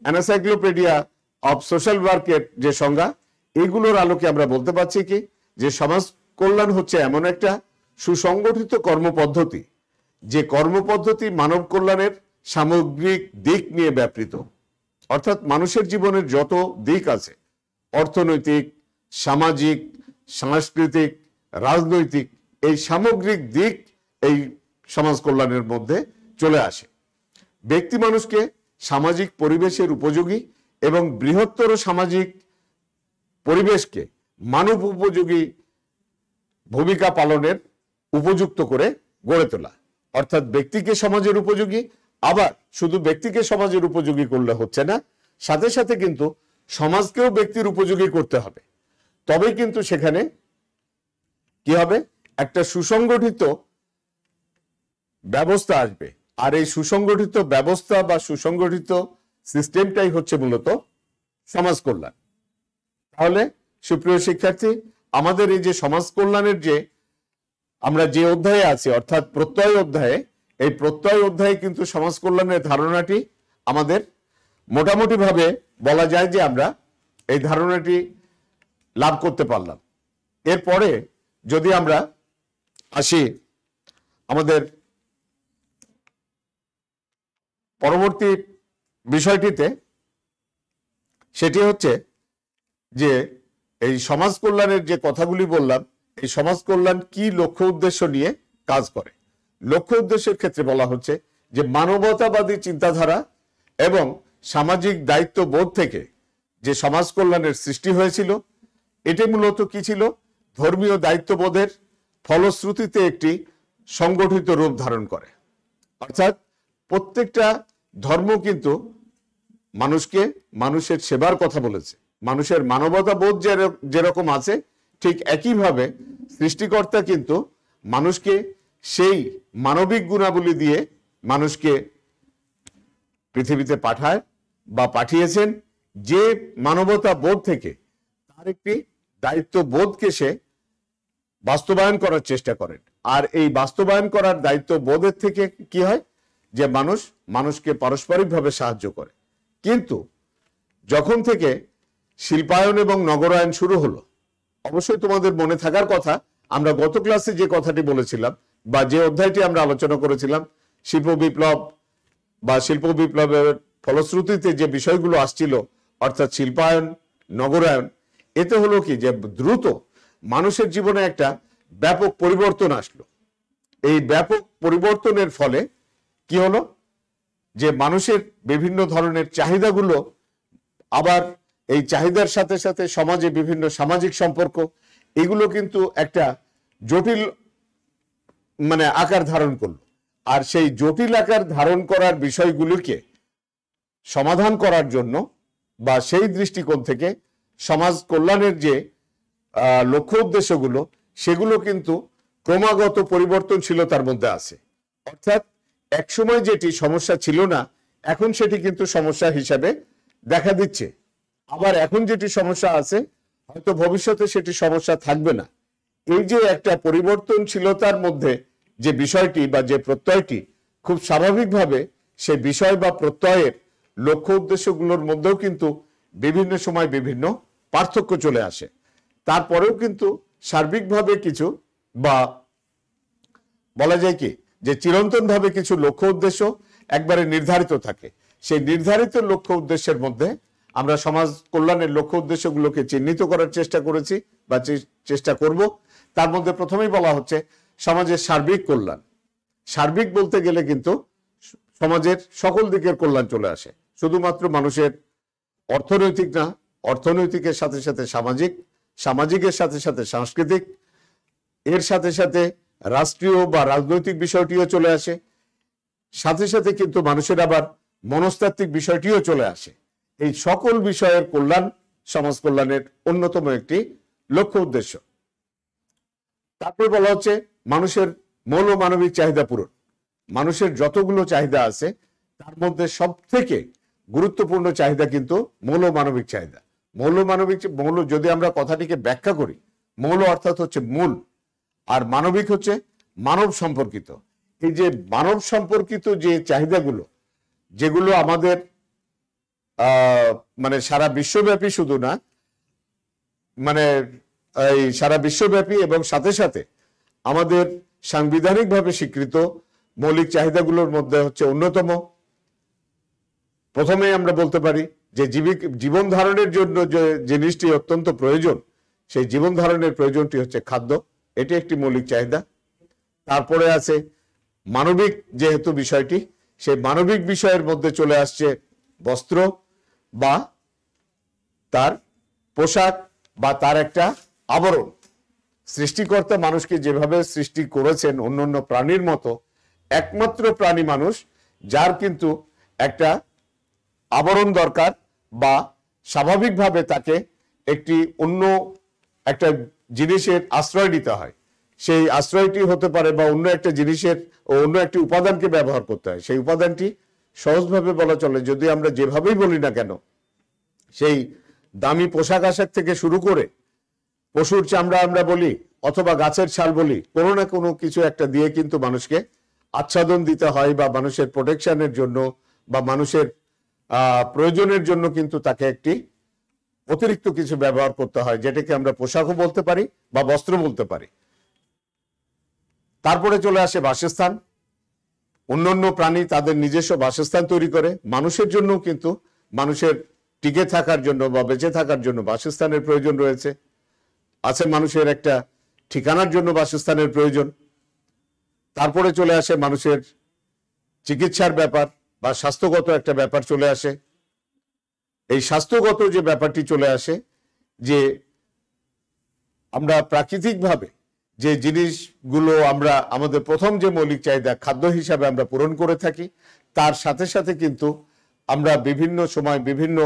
অ্যানাসাইক্লোপিডিয়া অফ সোশ্যাল ওয়ার্কের যে সংজ্ঞা এগুলোর আলোকে আমরা বলতে পারছি কি যে সমাজ কল্যাণ হচ্ছে এমন একটা সুসংগঠিত কর্মপদ্ধতি যে কর্মপদ্ধতি মানব কল্যাণের সামগ্রিক দিক নিয়ে ব্যাপৃত অর্থাৎ মানুষের জীবনের যত দিক আছে অর্থনৈতিক সামাজিক সাংস্কৃতিক রাজনৈতিক এই সামগ্রিক দিক এই সমাজ কল্যাণের মধ্যে চলে আসে ব্যক্তি মানুষকে সামাজিক পরিবেশের উপযোগী এবং বৃহত্তর সামাজিক পরিবেশকে মানব উপযোগী ভূমিকা পালনের উপযুক্ত করে গড়ে তোলা অর্থাৎ ব্যক্তিকে সমাজের উপযোগী আবার শুধু ব্যক্তিকে সমাজের উপযোগী করলে হচ্ছে না সাথে সাথে কিন্তু সমাজকেও ব্যক্তির উপযোগী করতে হবে তবে কিন্তু সেখানে কি হবে একটা সুসংগঠিত ব্যবস্থা আসবে আর এই সুসংগঠিত ব্যবস্থা বা সুসংগঠিত সিস্টেমটাই হচ্ছে মূলত সমাজ কল্যাণ তাহলে সুপ্রিয় শিক্ষার্থী আমাদের এই যে সমাজ কল্যাণের যে আমরা যে অধ্যায়ে আছি অর্থাৎ প্রত্যয় অধ্যায়ে এই প্রত্যয় অধ্যায়ে কিন্তু সমাজ কল্যাণের ধারণাটি আমাদের মোটামুটিভাবে বলা যায় যে আমরা এই ধারণাটি লাভ করতে পারলাম এরপরে যদি আমরা আসি আমাদের পরবর্তী বিষয়টিতে সেটি হচ্ছে যে এই সমাজ কল্যাণের যে কথাগুলি বললাম এই সমাজ কল্যাণ কি লক্ষ্য উদ্দেশ্য নিয়ে কাজ করে লক্ষ্য উদ্দেশ্যের ক্ষেত্রে বলা হচ্ছে যে মানবতাবাদী চিন্তাধারা এবং সামাজিক দায়িত্ব বোধ থেকে যে সমাজ কল্যাণের সৃষ্টি হয়েছিল এটি মূলত কি ছিল ধর্মীয় দায়িত্ববোধের ফলশ্রুতিতে একটি সংগঠিত রূপ ধারণ করে অর্থাৎ প্রত্যেকটা ধর্ম কিন্তু মানুষকে মানুষের সেবার কথা বলেছে মানুষের মানবতা বোধ যেরকম আছে ঠিক একইভাবে সৃষ্টিকর্তা কিন্তু মানুষকে সেই মানবিক গুণাবলী দিয়ে মানুষকে পৃথিবীতে পাঠায় বা পাঠিয়েছেন যে মানবতা বোধ থেকে তার একটি দায়িত্ব বোধকে সে বাস্তবায়ন করার চেষ্টা করেন আর এই বাস্তবায়ন করার দায়িত্ব বোধের থেকে কি হয় যে মানুষ মানুষকে পারস্পরিকভাবে সাহায্য করে কিন্তু যখন থেকে শিল্পায়ন এবং নগরায়ন শুরু হলো অবশ্যই তোমাদের মনে থাকার কথা আমরা গত ক্লাসে যে কথাটি বলেছিলাম বা যে অধ্যায়টি আমরা আলোচনা করেছিলাম শিল্প বিপ্লব বা শিল্প বিপ্লবের ফলশ্রুতিতে যে বিষয়গুলো আসছিল অর্থাৎ শিল্পায়ন নগরায়ন এতে হলো কি যে দ্রুত মানুষের জীবনে একটা ব্যাপক পরিবর্তন আসলো এই ব্যাপক পরিবর্তনের ফলে কি হলো যে মানুষের বিভিন্ন ধরনের চাহিদাগুলো আবার এই চাহিদার সাথে সাথে সমাজে বিভিন্ন সামাজিক সম্পর্ক এগুলো কিন্তু একটা জটিল মানে আকার ধারণ করলো আর সেই জটিল আকার ধারণ করার বিষয়গুলিকে সমাধান করার জন্য বা সেই দৃষ্টিকোণ থেকে সমাজ কল্যাণের যে লক্ষ্য উদ্দেশ্যগুলো সেগুলো কিন্তু ক্রমাগত পরিবর্তনশীলতার মধ্যে আছে অর্থাৎ একসময় যেটি সমস্যা ছিল না এখন সেটি কিন্তু সমস্যা হিসাবে দেখা দিচ্ছে আবার এখন যেটি সমস্যা আছে হয়তো ভবিষ্যতে সেটি সমস্যা থাকবে না এই যে একটা পরিবর্তনশীলতার মধ্যে যে বিষয়টি বা যে প্রত্যয়টি খুব স্বাভাবিকভাবে সে বিষয় বা প্রত্যয়ের লক্ষ্য উদ্দেশ্যগুলোর মধ্যেও কিন্তু বিভিন্ন সময় বিভিন্ন পার্থক্য চলে আসে তারপরেও কিন্তু সার্বিকভাবে কিছু বা বলা যায় কি যে চিরন্তনভাবে কিছু লক্ষ্য উদ্দেশ্য একবারে নির্ধারিত থাকে সেই নির্ধারিত লক্ষ্য উদ্দেশ্যের মধ্যে আমরা সমাজ কল্যাণের লক্ষ্য উদ্দেশ্যগুলোকে চিহ্নিত করার চেষ্টা করেছি বা চেষ্টা করব তার মধ্যে প্রথমেই বলা হচ্ছে সমাজের সার্বিক কল্যাণ সার্বিক বলতে গেলে কিন্তু সমাজের সকল দিকের কল্যাণ চলে আসে শুধুমাত্র মানুষের অর্থনৈতিক না অর্থনৈতিকের সাথে সাথে সামাজিক সামাজিকের সাথে সাথে সাংস্কৃতিক এর সাথে সাথে রাষ্ট্রীয় বা রাজনৈতিক বিষয়টিও চলে আসে সাথে সাথে কিন্তু মানুষের আবার মনস্তাত্ত্বিক বিষয়টিও চলে আসে এই সকল বিষয়ের কল্যাণ সমাজ কল্যাণের অন্যতম একটি লক্ষ্য উদ্দেশ্য তারপরে বলা হচ্ছে মানুষের মৌল মানবিক চাহিদা পূরণ মানুষের যতগুলো চাহিদা আছে তার মধ্যে সব থেকে গুরুত্বপূর্ণ চাহিদা কিন্তু মৌল মানবিক চাহিদা মৌল মানবিক মৌল যদি আমরা কথাটিকে ব্যাখ্যা করি মৌল অর্থাৎ হচ্ছে মূল আর মানবিক হচ্ছে মানব সম্পর্কিত এই যে মানব সম্পর্কিত যে চাহিদাগুলো যেগুলো আমাদের মানে সারা বিশ্বব্যাপী শুধু না মানে এই সারা বিশ্বব্যাপী এবং সাথে সাথে আমাদের সাংবিধানিকভাবে স্বীকৃত মৌলিক চাহিদাগুলোর মধ্যে হচ্ছে অন্যতম প্রথমে আমরা বলতে পারি যে জীবিক জীবন ধারণের জন্য যে জিনিসটি অত্যন্ত প্রয়োজন সেই জীবন ধারণের প্রয়োজনটি হচ্ছে খাদ্য এটি একটি মৌলিক চাহিদা তারপরে আছে মানবিক যেহেতু বিষয়টি সেই মানবিক বিষয়ের মধ্যে চলে আসছে বস্ত্র বা তার পোশাক বা তার একটা আবরণ সৃষ্টিকর্তা মানুষকে যেভাবে সৃষ্টি করেছেন অন্য অন্য প্রাণীর মতো একমাত্র প্রাণী মানুষ যার কিন্তু একটা আবরণ দরকার বা স্বাভাবিকভাবে তাকে একটি অন্য একটা জিনিসের আশ্রয় নিতে হয় সেই আশ্রয়টি হতে পারে বা অন্য একটা জিনিসের ও অন্য একটি উপাদানকে ব্যবহার করতে হয় সেই উপাদানটি সহজভাবে বলা চলে যদি আমরা যেভাবেই বলি না কেন সেই দামি পোশাক আশাক থেকে শুরু করে পশুর চামড়া আমরা বলি অথবা গাছের ছাল বলি কোনো না কোনো কিছু একটা দিয়ে কিন্তু মানুষকে আচ্ছাদন দিতে হয় বা মানুষের প্রোটেকশনের জন্য বা মানুষের প্রয়োজনের জন্য কিন্তু তাকে একটি অতিরিক্ত কিছু ব্যবহার করতে হয় যেটাকে আমরা পোশাকও বলতে পারি বা বস্ত্র বলতে পারি তারপরে চলে আসে বাসস্থান অন্যান্য প্রাণী তাদের নিজস্ব বাসস্থান তৈরি করে মানুষের জন্য কিন্তু মানুষের টিকে থাকার জন্য বা বেঁচে থাকার জন্য বাসস্থানের প্রয়োজন রয়েছে আছে মানুষের একটা ঠিকানার জন্য বাসস্থানের প্রয়োজন তারপরে চলে আসে মানুষের চিকিৎসার ব্যাপার বা স্বাস্থ্যগত একটা ব্যাপার চলে আসে এই স্বাস্থ্যগত যে ব্যাপারটি চলে আসে যে আমরা প্রাকৃতিকভাবে যে জিনিসগুলো আমরা আমাদের প্রথম যে মৌলিক চাহিদা খাদ্য হিসাবে আমরা পূরণ করে থাকি তার সাথে সাথে কিন্তু আমরা বিভিন্ন সময় বিভিন্ন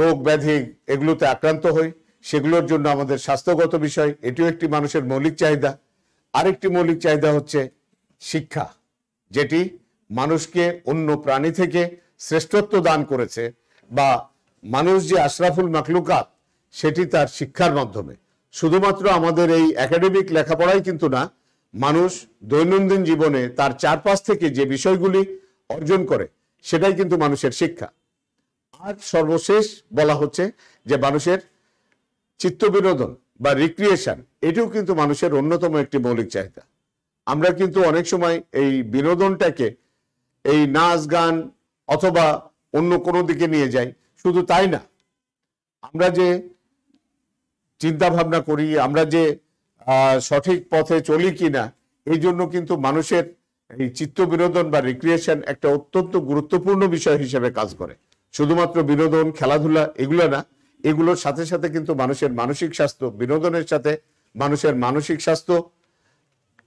রোগ ব্যাধি এগুলোতে আক্রান্ত হই সেগুলোর জন্য আমাদের স্বাস্থ্যগত বিষয় এটিও একটি মানুষের মৌলিক চাহিদা আরেকটি মৌলিক চাহিদা হচ্ছে শিক্ষা যেটি মানুষকে অন্য প্রাণী থেকে শ্রেষ্ঠত্ব দান করেছে বা মানুষ যে আশরাফুল মাকলুকাত সেটি তার শিক্ষার মাধ্যমে শুধুমাত্র আমাদের এই একাডেমিক লেখাপড়াই কিন্তু না মানুষ দৈনন্দিন জীবনে তার চারপাশ থেকে যে বিষয়গুলি অর্জন করে সেটাই কিন্তু মানুষের শিক্ষা আর সর্বশেষ বলা হচ্ছে যে মানুষের চিত্ত বিনোদন বা রিক্রিয়েশন এটিও কিন্তু মানুষের অন্যতম একটি মৌলিক চাহিদা আমরা কিন্তু অনেক সময় এই বিনোদনটাকে এই নাচ গান অথবা অন্য কোনো দিকে নিয়ে যাই শুধু তাই না আমরা যে চিন্তা ভাবনা করি আমরা যে সঠিক পথে চলি কিনা এই জন্য কিন্তু মানুষের এই চিত্ত বিনোদন বা রিক্রিয়েশন একটা অত্যন্ত গুরুত্বপূর্ণ বিষয় হিসেবে কাজ করে শুধুমাত্র বিনোদন খেলাধুলা এগুলো না এগুলোর সাথে সাথে কিন্তু মানুষের মানসিক স্বাস্থ্য বিনোদনের সাথে মানুষের মানসিক স্বাস্থ্য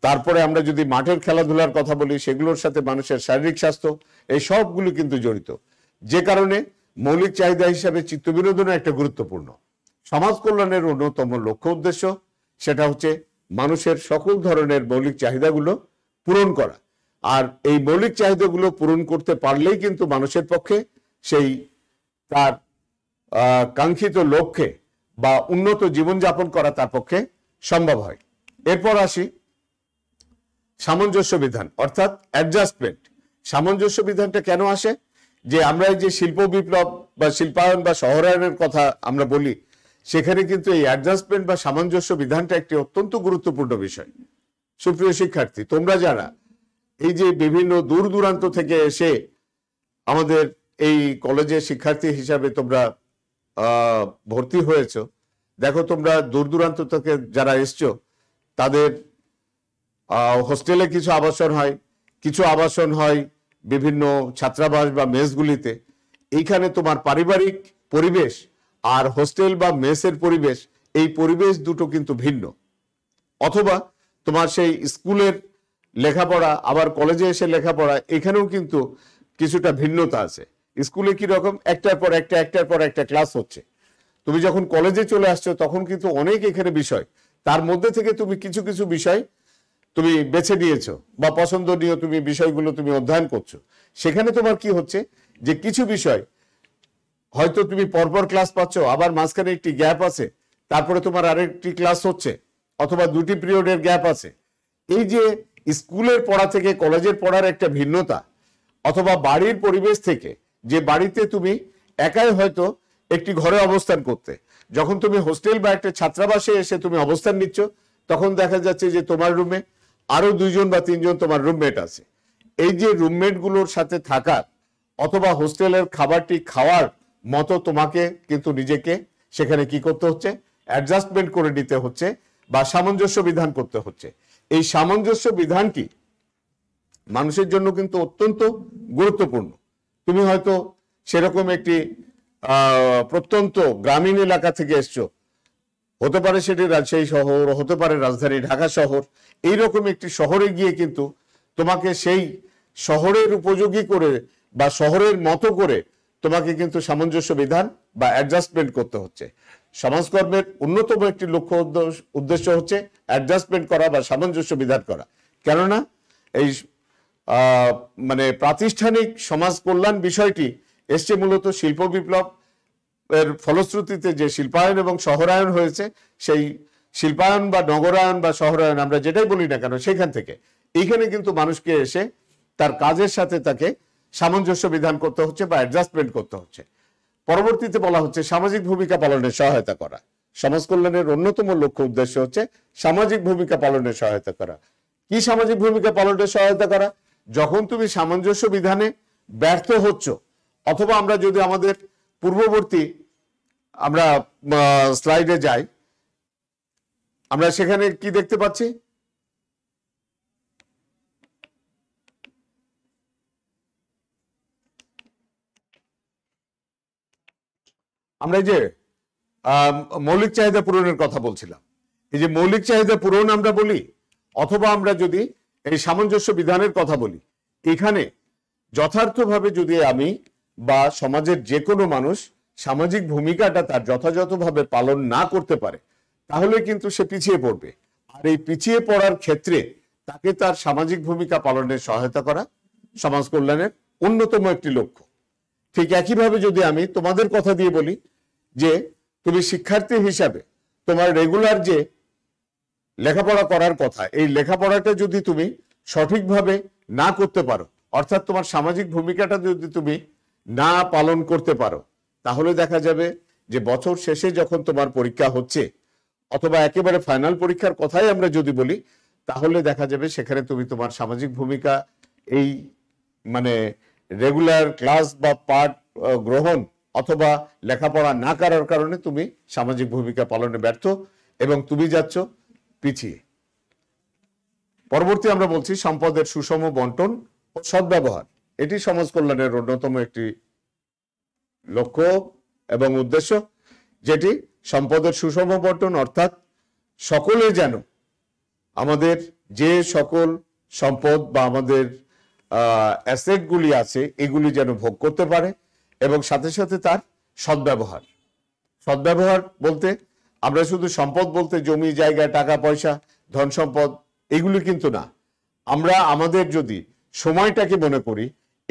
তারপরে আমরা যদি মাঠের খেলাধুলার কথা বলি সেগুলোর সাথে মানুষের শারীরিক স্বাস্থ্য এই সবগুলি কিন্তু জড়িত যে কারণে মৌলিক চাহিদা হিসাবে চিত্ত বিনোদন একটা গুরুত্বপূর্ণ সমাজ কল্যাণের অন্যতম লক্ষ্য উদ্দেশ্য সেটা হচ্ছে মানুষের সকল ধরনের মৌলিক চাহিদাগুলো পূরণ করা আর এই মৌলিক চাহিদাগুলো পূরণ করতে পারলেই কিন্তু মানুষের পক্ষে সেই তার কাঙ্ক্ষিত লক্ষ্যে বা উন্নত জীবনযাপন করা তার পক্ষে সম্ভব হয় এরপর আসি সামঞ্জস্য বিধান অর্থাৎ অ্যাডজাস্টমেন্ট সামঞ্জস্য বিধানটা কেন আসে যে আমরা যে শিল্প বিপ্লব বা শিল্পায়ন বা শহরায়নের কথা আমরা বলি সেখানে কিন্তু এই অ্যাডজাস্টমেন্ট বা সামঞ্জস্য বিধানটা একটি অত্যন্ত গুরুত্বপূর্ণ বিষয় সুপ্রিয় শিক্ষার্থী তোমরা যারা এই যে বিভিন্ন দূর দূরান্ত থেকে এসে আমাদের এই কলেজের শিক্ষার্থী হিসাবে তোমরা ভর্তি হয়েছ দেখো তোমরা দূর দূরান্ত থেকে যারা এসছো তাদের হোস্টেলে কিছু আবাসন হয় কিছু আবাসন হয় বিভিন্ন ছাত্রাবাস বা মেসগুলিতে এইখানে তোমার পারিবারিক পরিবেশ আর হোস্টেল বা মেসের পরিবেশ এই পরিবেশ দুটো কিন্তু ভিন্ন অথবা তোমার সেই স্কুলের লেখাপড়া আবার কলেজে এসে লেখাপড়া এখানেও কিন্তু কিছুটা ভিন্নতা আছে স্কুলে কি রকম একটার পর একটা একটার পর একটা ক্লাস হচ্ছে তুমি যখন কলেজে চলে আসছো তখন কিন্তু অনেক এখানে বিষয় তার মধ্যে থেকে তুমি কিছু কিছু বিষয় তুমি বেছে নিয়েছো বা পছন্দনীয় তুমি বিষয়গুলো তুমি অধ্যয়ন করছো সেখানে তোমার কি হচ্ছে যে কিছু বিষয় হয়তো তুমি পরপর ক্লাস পাচ্ছ আবার মাঝখানে একটি গ্যাপ আছে তারপরে তোমার আরেকটি ক্লাস হচ্ছে অথবা দুটি পিরিয়ডের গ্যাপ আছে এই যে স্কুলের পড়া থেকে কলেজের পড়ার একটা ভিন্নতা অথবা বাড়ির পরিবেশ থেকে যে বাড়িতে তুমি একাই হয়তো একটি ঘরে অবস্থান করতে যখন তুমি হোস্টেল বা একটা ছাত্রাবাসে এসে তুমি অবস্থান নিচ্ছ তখন দেখা যাচ্ছে যে তোমার রুমে আরো দুইজন বা তিনজন তোমার রুমমেট আছে এই যে রুমমেট গুলোর সাথে থাকার অথবা হোস্টেলের খাবারটি খাওয়ার মতো তোমাকে কিন্তু নিজেকে সেখানে কি করতে হচ্ছে অ্যাডজাস্টমেন্ট করে নিতে হচ্ছে বা সামঞ্জস্য বিধান করতে হচ্ছে এই সামঞ্জস্য বিধানটি মানুষের জন্য কিন্তু অত্যন্ত গুরুত্বপূর্ণ তুমি হয়তো সেরকম একটি প্রত্যন্ত গ্রামীণ এলাকা থেকে এসছো হতে পারে সেটি রাজশাহী শহর হতে পারে রাজধানী ঢাকা শহর এই রকম একটি শহরে গিয়ে কিন্তু তোমাকে সেই শহরের উপযোগী করে বা শহরের মতো করে তোমাকে কিন্তু সামঞ্জস্য বিধান বা অ্যাডজাস্টমেন্ট করতে হচ্ছে সমাজকর্মের অন্যতম একটি লক্ষ্য উদ্দেশ্য হচ্ছে অ্যাডজাস্টমেন্ট করা বা সামঞ্জস্য বিধান করা কেননা এই মানে প্রাতিষ্ঠানিক সমাজ কল্যাণ বিষয়টি এসছে মূলত শিল্প বিপ্লব এর ফলশ্রুতিতে যে শিল্পায়ন এবং শহরায়ন হয়েছে সেই শিল্পায়ন বা নগরায়ন বা শহরায়ন আমরা যেটাই বলি না কেন সেখান থেকে এইখানে কিন্তু মানুষকে এসে তার কাজের সাথে তাকে সামঞ্জস্য বিধান করতে হচ্ছে বা অ্যাডজাস্টমেন্ট করতে হচ্ছে পরবর্তীতে বলা হচ্ছে সামাজিক ভূমিকা পালনে সহায়তা করা সমাজ কল্যাণের অন্যতম লক্ষ্য উদ্দেশ্য হচ্ছে সামাজিক ভূমিকা পালনে সহায়তা করা কি সামাজিক ভূমিকা পালনে সহায়তা করা যখন তুমি সামঞ্জস্য বিধানে ব্যর্থ হচ্ছ অথবা আমরা যদি আমাদের পূর্ববর্তী আমরা স্লাইডে যাই আমরা সেখানে কি দেখতে পাচ্ছি আমরা যে মৌলিক চাহিদা পূরণের কথা বলছিলাম এই যে মৌলিক চাহিদা পূরণ আমরা বলি অথবা আমরা যদি এই সামঞ্জস্য বিধানের কথা বলি এখানে যথার্থভাবে যদি আমি বা সমাজের যে কোনো মানুষ সামাজিক ভূমিকাটা তার যথাযথভাবে পালন না করতে পারে তাহলে কিন্তু সে পিছিয়ে পড়বে আর এই পিছিয়ে পড়ার ক্ষেত্রে তাকে তার সামাজিক ভূমিকা পালনে সহায়তা করা সমাজ কল্যাণের অন্যতম একটি লক্ষ্য ঠিক একইভাবে যদি আমি তোমাদের কথা দিয়ে বলি যে তুমি শিক্ষার্থী হিসাবে তোমার রেগুলার যে লেখাপড়া করার কথা এই লেখাপড়াটা যদি তুমি সঠিকভাবে না করতে পারো অর্থাৎ তোমার সামাজিক ভূমিকাটা যদি তুমি না পালন করতে পারো তাহলে দেখা যাবে যে বছর শেষে যখন তোমার পরীক্ষা হচ্ছে অথবা একেবারে ফাইনাল পরীক্ষার কথাই আমরা যদি বলি তাহলে দেখা যাবে সেখানে তুমি তোমার সামাজিক ভূমিকা এই মানে রেগুলার ক্লাস বা পাঠ গ্রহণ অথবা লেখাপড়া না করার কারণে তুমি সামাজিক ভূমিকা পালনে ব্যর্থ এবং তুমি যাচ্ছ পিছিয়ে পরবর্তী আমরা বলছি সম্পদের সুষম বন্টন ও সদ্ব্যবহার এটি সমাজ কল্যাণের অন্যতম একটি লক্ষ্য এবং উদ্দেশ্য যেটি সম্পদের সুষম বন্টন অর্থাৎ সকলে যেন আমাদের যে সকল সম্পদ বা আমাদের অ্যাসেটগুলি আছে এগুলি যেন ভোগ করতে পারে এবং সাথে সাথে তার সদ্ব্যবহার সদ্ব্যবহার বলতে আমরা শুধু সম্পদ বলতে জমি জায়গা টাকা পয়সা ধন সম্পদ এগুলি কিন্তু না আমরা আমাদের যদি সময়টাকে মনে করি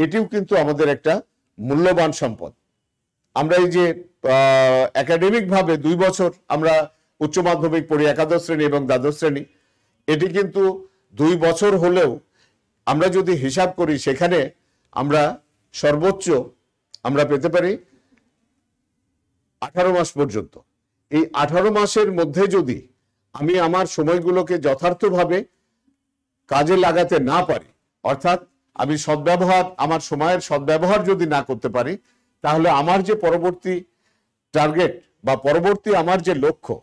এটিও কিন্তু আমাদের একটা মূল্যবান সম্পদ আমরা এই যে একাডেমিকভাবে দুই বছর আমরা উচ্চ মাধ্যমিক পড়ি একাদশ শ্রেণী এবং দ্বাদশ শ্রেণী এটি কিন্তু দুই বছর হলেও আমরা যদি হিসাব করি সেখানে আমরা সর্বোচ্চ আমরা পেতে পারি আঠারো মাস পর্যন্ত এই আঠারো মাসের মধ্যে যদি আমি আমার সময়গুলোকে যথার্থভাবে কাজে লাগাতে না পারি অর্থাৎ আমি সদ্ব্যবহার আমার সময়ের সদ্ব্যবহার যদি না করতে পারি তাহলে আমার যে পরবর্তী টার্গেট বা পরবর্তী আমার যে লক্ষ্য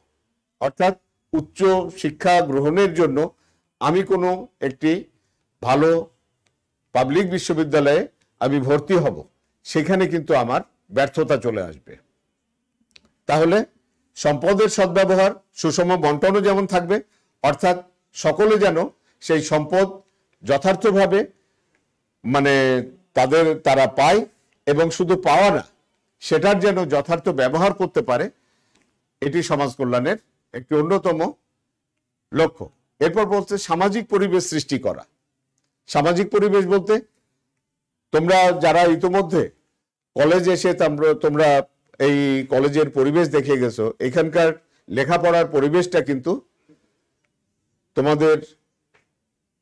অর্থাৎ উচ্চ শিক্ষা গ্রহণের জন্য আমি কোনো একটি ভালো পাবলিক বিশ্ববিদ্যালয়ে আমি ভর্তি হব সেখানে কিন্তু আমার ব্যর্থতা চলে আসবে তাহলে সম্পদের সদ্ব্যবহার সুষম বন্টনও যেমন থাকবে অর্থাৎ সকলে যেন সেই সম্পদ যথার্থভাবে মানে তাদের তারা পায় এবং শুধু পাওয়া না সেটার যেন যথার্থ ব্যবহার করতে পারে এটি সমাজ কল্যাণের একটি অন্যতম লক্ষ্য এরপর বলতে সামাজিক পরিবেশ সৃষ্টি করা সামাজিক পরিবেশ বলতে তোমরা যারা ইতোমধ্যে কলেজ এসে তোমরা এই কলেজের পরিবেশ দেখে গেছো এখানকার লেখাপড়ার পরিবেশটা কিন্তু তোমাদের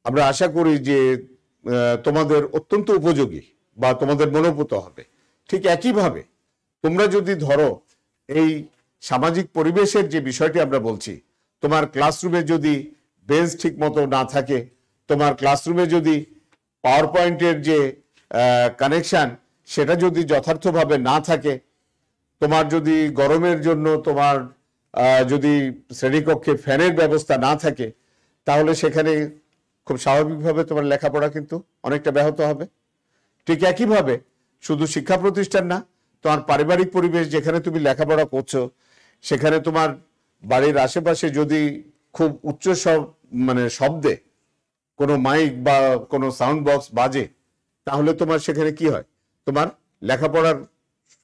আমরা আশা করি যে তোমাদের অত্যন্ত উপযোগী বা তোমাদের মনোভূত হবে ঠিক একইভাবে তোমরা যদি ধরো এই সামাজিক পরিবেশের যে বিষয়টি আমরা বলছি তোমার ক্লাসরুমে যদি বেঞ্চ ঠিক মতো না থাকে তোমার ক্লাসরুমে যদি পাওয়ার পয়েন্টের যে কানেকশান সেটা যদি যথার্থভাবে না থাকে তোমার যদি গরমের জন্য তোমার যদি শ্রেণীকক্ষে ফ্যানের ব্যবস্থা না থাকে তাহলে সেখানে খুব স্বাভাবিকভাবে তোমার লেখাপড়া কিন্তু অনেকটা ব্যাহত হবে ঠিক একইভাবে শুধু শিক্ষা প্রতিষ্ঠান না তোমার পারিবারিক পরিবেশ যেখানে তুমি লেখাপড়া করছো সেখানে তোমার বাড়ির আশেপাশে যদি খুব উচ্চ সব মানে শব্দে কোনো মাইক বা কোনো সাউন্ড বক্স বাজে তাহলে তোমার সেখানে কি হয় তোমার লেখাপড়ার